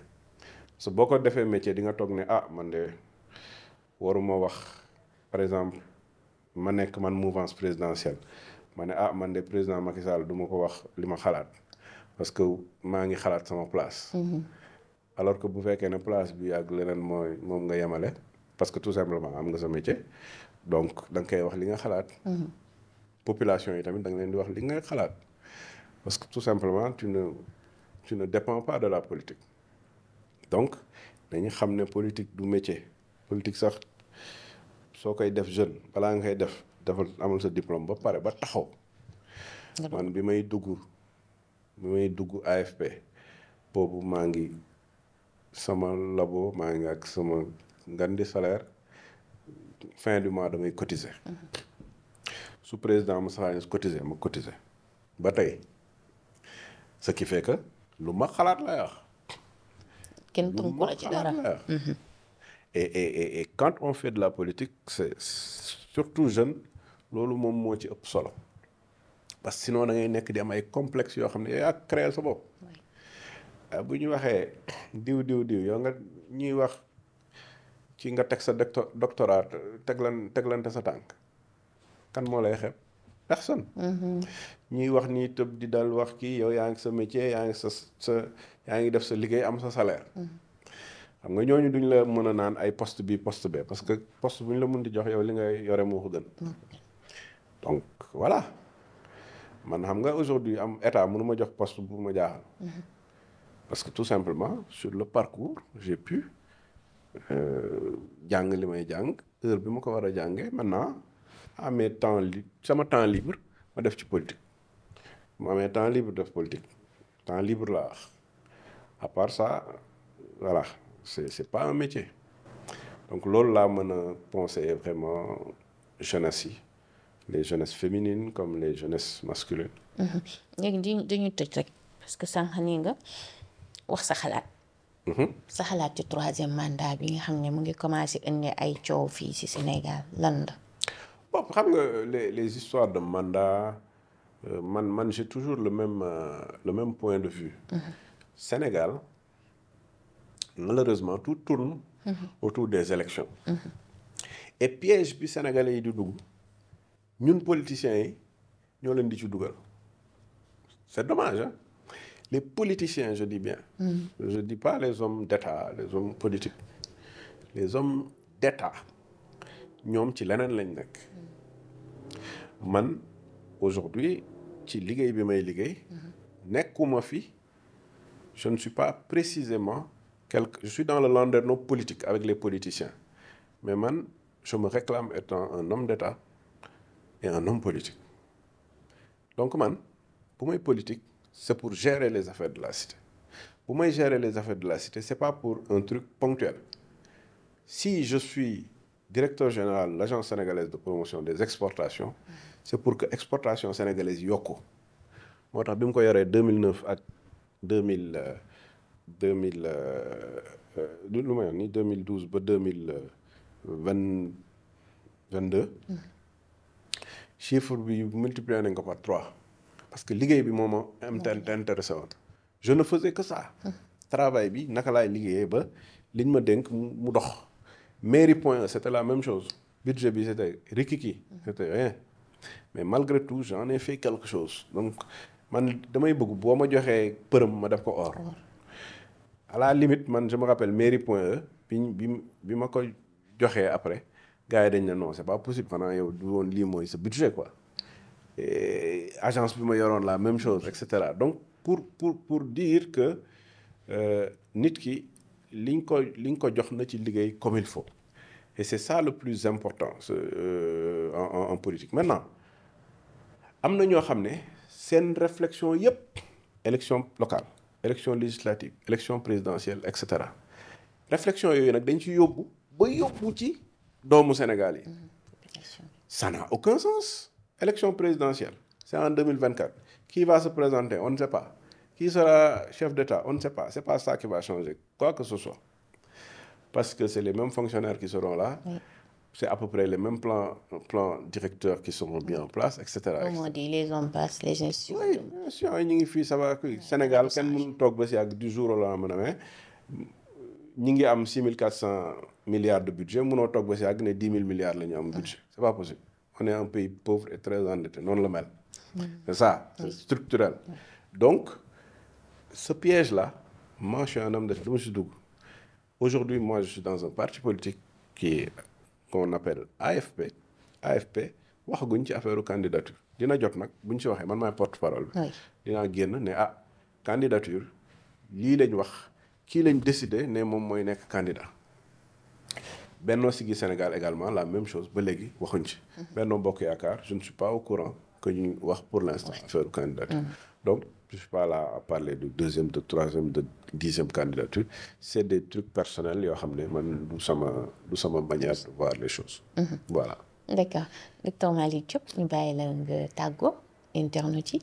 Ce boo ko métier di nga toog ne ah man waruma wax par exemple ma nekk man mouvance présidentielle ma ne ah man de président Macky Sall du ma ko wax li ma xalaat parce que maa ngi xalaat sama place. Mhm. alors que bu fekkee ne place bi ak leneen mooy moom nga yemale parce que tout simplement am nga sa métier donc da nga koy wax li nga xalaat. Mhm. population yi tamit da nga leen di wax li nga xalaat parce que tout simplement tu ne tu ne dépend pas de la politique donc dañu xam ne politique du métier. politique sax soo koy def jeune balaa nga koy def defal amal sa diplôme ba pare ba taxaw. man bi may dugg bi may dugg AFP boobu maa ngi sama labo maa ngi ak sama ngandi salaire fin du mois damay cotiser. Mm-hmm. su président Moussa Niass cotiser ma cotiser ba tey ce qui fait que lu ma xalaat lay wax. lu ma xalaat lay wax. Mm-hmm. Et, et, et, et, quand on fait de la politique, c'est surtout jeune, loolu moom moo ci ëpp solo parce que sinon da ngay nekk di am ay complexe yoo xam ne yaa créer sa bopp. Ah, bu ñu waxee diw diw diw yow nga ñuy wax ci nga teg sa doctorat teglan teglante sa tank. kan mo lay xeeb personne. Mm-hmm. ñi wax ni tëb di dal wax ki yow yaa ngi sa métier yaa ngi sa sa yaa def sa liggéey am sa salaire. -hmm. xam nga ñooñu duñ la mën naan ay poste bi poste be parce que poste buñ la mën di jox yow li ngay yore moo ko gën donc voilà man xam nga aujourd'hui am état mënu jox poste bu ma jaaxal mhm. parce que tout simplement sur le parcours j'ai pu euh, jàng li may jàng heure bi ma ko war a jàngee maintenant ah, temps li sama temps libre ma def ci politique ma amee temps libre def politique temps libre laa à part ça voilà c'est pas un métier donc là je pense a vraiment jeunesse les jeunesses féminines comme les jeunesses masculines. Mhm. parce que ça mhm. troisième mandat bi Sénégal bon les les histoires de mandat euh, man j'ai toujours le même euh, le même point de vue. Mhm. Sénégal malheureusement tout tourne mhm. autour des élections mhm. et piège puis sénégalais du du dugg ñun politiciens nous sommes leen di ci c'est dommage hein? les politiciens je dis bien mhm. je dis pas les hommes d'État les hommes politiques les hommes d'État nous ci leneen lañ nekk man aujourd'hui ci liguey bi may liguey nekkuma fi je ne suis pas précisément je suis dans le non politique avec les politiciens. Mais je me réclame étant un homme d'État et un homme politique. Donc pour moi, politique, c'est pour gérer les affaires de la cité. Pour moi, gérer les affaires de la cité, ce n'est pas pour un truc ponctuel. Si je suis directeur général de l'Agence sénégalaise de promotion des exportations, c'est pour que l'exportation sénégalaise yoko. Moi, en 2009 à 2000. 2000 lu 2012 ba 2022 chiffre bi multiplier nañ ko par 3 parce que liggéey bi moo ma intéressé woon je ne faisais que ça travail bi naka laay liggéeyee ba liñ ma dénk mu dox mairie point c'était la même chose budget bi c'était rikiki c'était rien mais malgré tout j'en ai fait quelque chose donc man damay bëgg boma joxé joxee ma def ko or à la limite man je me rappelle mairie point E bi bi bi ma ko joxee après gars yi dañ non c'est pas possible xanaa yow du on limo, c'est ce budget quoi Et agence bi ma la même chose etc. donc pour pour pour dire que euh, nit ki liñ ko liñ ko jox na ci comme il faut et c'est ça le plus important euh, en, en, politique maintenant am na ñoo xam c'est une réflexion yépp élection locale Élections législative élections présidentielles, etc. réflexion il y ci ba Sénégal ça n'a aucun sens. élection présidentielle c'est en 2024 qui va se présenter on ne sait pas qui sera chef d'État on ne sait pas c'est pas ça qui va changer quoi que ce soit parce que c'est les mêmes fonctionnaires qui seront là c'est à peu près les mêmes plans, plans directeurs qui seront mis en place, etc. Comme on dit, les hommes passent, les gens suivent. Oui, bien sûr, nous ça va. Au Sénégal, quand nous parlons du jour au lendemain, nous a 6400 milliards de budget, nous avons 10 000 milliards de budget. Ce n'est pas possible. On est un pays pauvre et très endetté, non le mal hmm. C'est ça, c'est structurel. Donc, ce piège-là, moi je suis un homme de Aujourd'hui, moi je suis dans un parti politique qui est qu'on appelle AFP AFP waxaguñ ci affaire candidature dina jot nag buñ ci waxee man maay porte parole bi. a dit, ne ah candidature li lañ wax ki lañ décider ne mom moy nek candidat. Benno Siggi Sénégal également la même chose ba léegi waxuñ ci. Mhm. Benno Bokk Yaakaar je ne suis pas au courant que ñu wax pour l'instant affaire candidature mhm. donc je ne suis pas là à parler de deuxième, de troisième, de dixième candidature. C'est des trucs personnels, yo, nous sommes, nous sommes manière de voir les choses. Mhm. Voilà. D'accord. Docteur Malik Diop, nous allons tago internauti.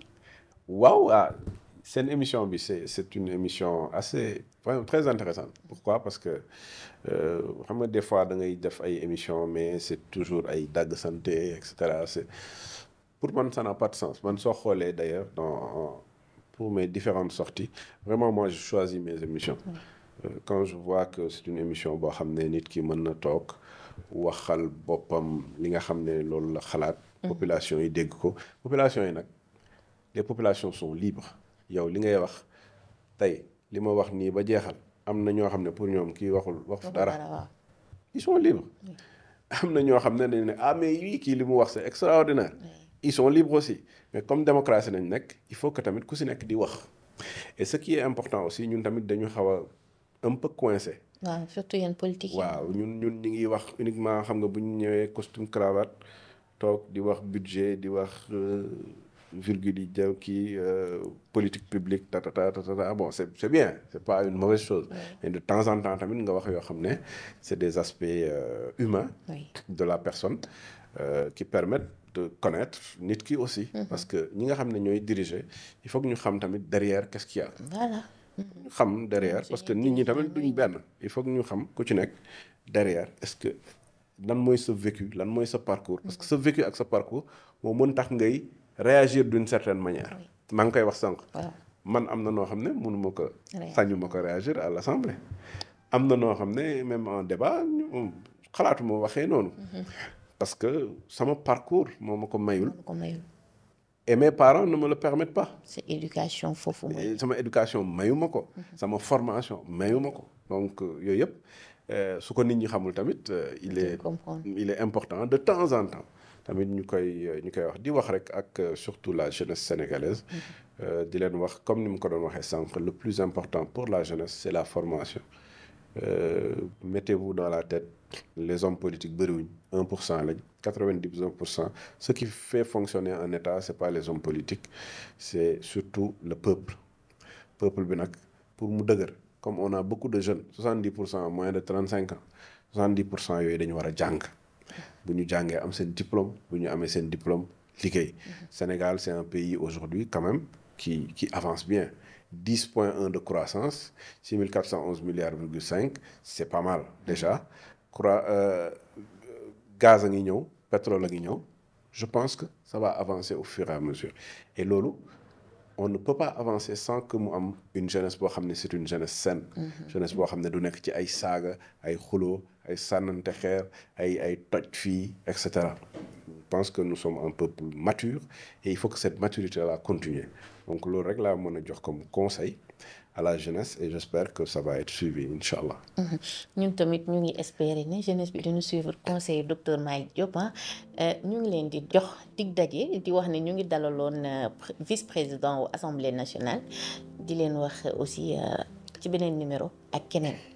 Waouh, c'est une émission, c'est une émission assez très intéressante. Pourquoi Parce que euh, des fois, dans a émissions, mais c'est toujours des santé, etc. Pour moi, ça n'a pas de sens. Je suis d'ailleurs dans pour mes différentes sorties. Vraiment, moi, je choisis mes émissions. Euh, quand je vois que c'est une émission boo xam ne nit ki mën na toog waxal boppam li nga la xalaat. Mhm. population yi dégg ko population yi nag les populations sont libres yow li ngay wax tey li ma wax ni ba jeexal am na ñoo xam ne pour ñoom kii waxul wax dara ils sont libres am na ñoo xam ne ne ah mais yii kii li mu wax c'est extraordinaire ils sont libres aussi mais comme démocratie il faut que tu aies si nekk di wax et ce qui est important aussi nous sommes un peu coincé. surtout y politique une ñun ñun nous ngi wax uniquement xam nga bu costume cravate tok di wax budget di wax euh, virgule di euh, politique publique ta ta ta ta ah bon c'est c'est bien c'est pas une mauvaise chose. mais de temps en temps tamit nga wax yo xamné c'est des aspects euh, humains. de la personne qui permettent de connaître nit ki aussi. Mhm. parce que ñi nga xam ne ñooy diriger il faut que ñu xam tamit derrière qu'est-ce qu'il y a. voilà ñu xam derrière parce que nit ñi tamit duñ ben il faut que ñu xam ku ci nek derrière est-ce que lan moy sa vécu lan moy sa parcours. parce que sa vécu ak sa parcours mo mën tax ngay réagir d'une certaine manière. maa ngi koy wax sànq. man amna no xamné xam ne ko. sañu ko réagir à l'Assemblée. amna no xamné même en débat xalaatu ma waxee noonu. Mhm parce que sama parcours moo ma mayul. et mes parents ne me le permettent pas. C'est éducation foofu C'est sama éducation mayu ma C'est mhm. sama formation mayu ma donc euh, yoyep yëpp euh, su nit ñi xamul tamit. Euh, il est il est important de temps en temps. tamit ñu koy ñu wax di wax rek ak surtout la jeunesse sénégalaise. Mhm. di len wax comme nous ko le plus important pour la jeunesse c'est la formation. Euh, mettez-vous dans la tête les hommes politiques 1 90% ce qui fait fonctionner un état ce c'est pas les hommes politiques c'est surtout le peuple peuple pour moudagar comme on a beaucoup de jeunes 70 moins de 35 ans 70 yoy des a jàng diplôme mm-hmm. Sénégal c'est un pays aujourd'hui quand même qui qui avance bien 10,1 de croissance, 6411 milliards,5, c'est pas mal déjà. Euh, gaz à guignon, pétrole guignon, je pense que ça va avancer au fur et à mesure. Et Lolo, on ne peut pas avancer sans que une jeunesse bo une jeunesse saine. Mm-hmm. jeunesse du des ci ay ay ay je pense que nous sommes un peu plus mature et il faut que cette maturité-là continue donc le rek on a comme conseil à la jeunesse et j'espère que ça va être suivi Inch'Allah. Nous mhm. ñun tamit ñu ngi jeunesse va suivre suivre conseil docteur Maïk Diop Nous hein. euh, ngi leen di jox dig daje di wax ñu euh, vice président de l'Assemblée nationale di avons wax aussi euh, ci beneen numéro ak keneen.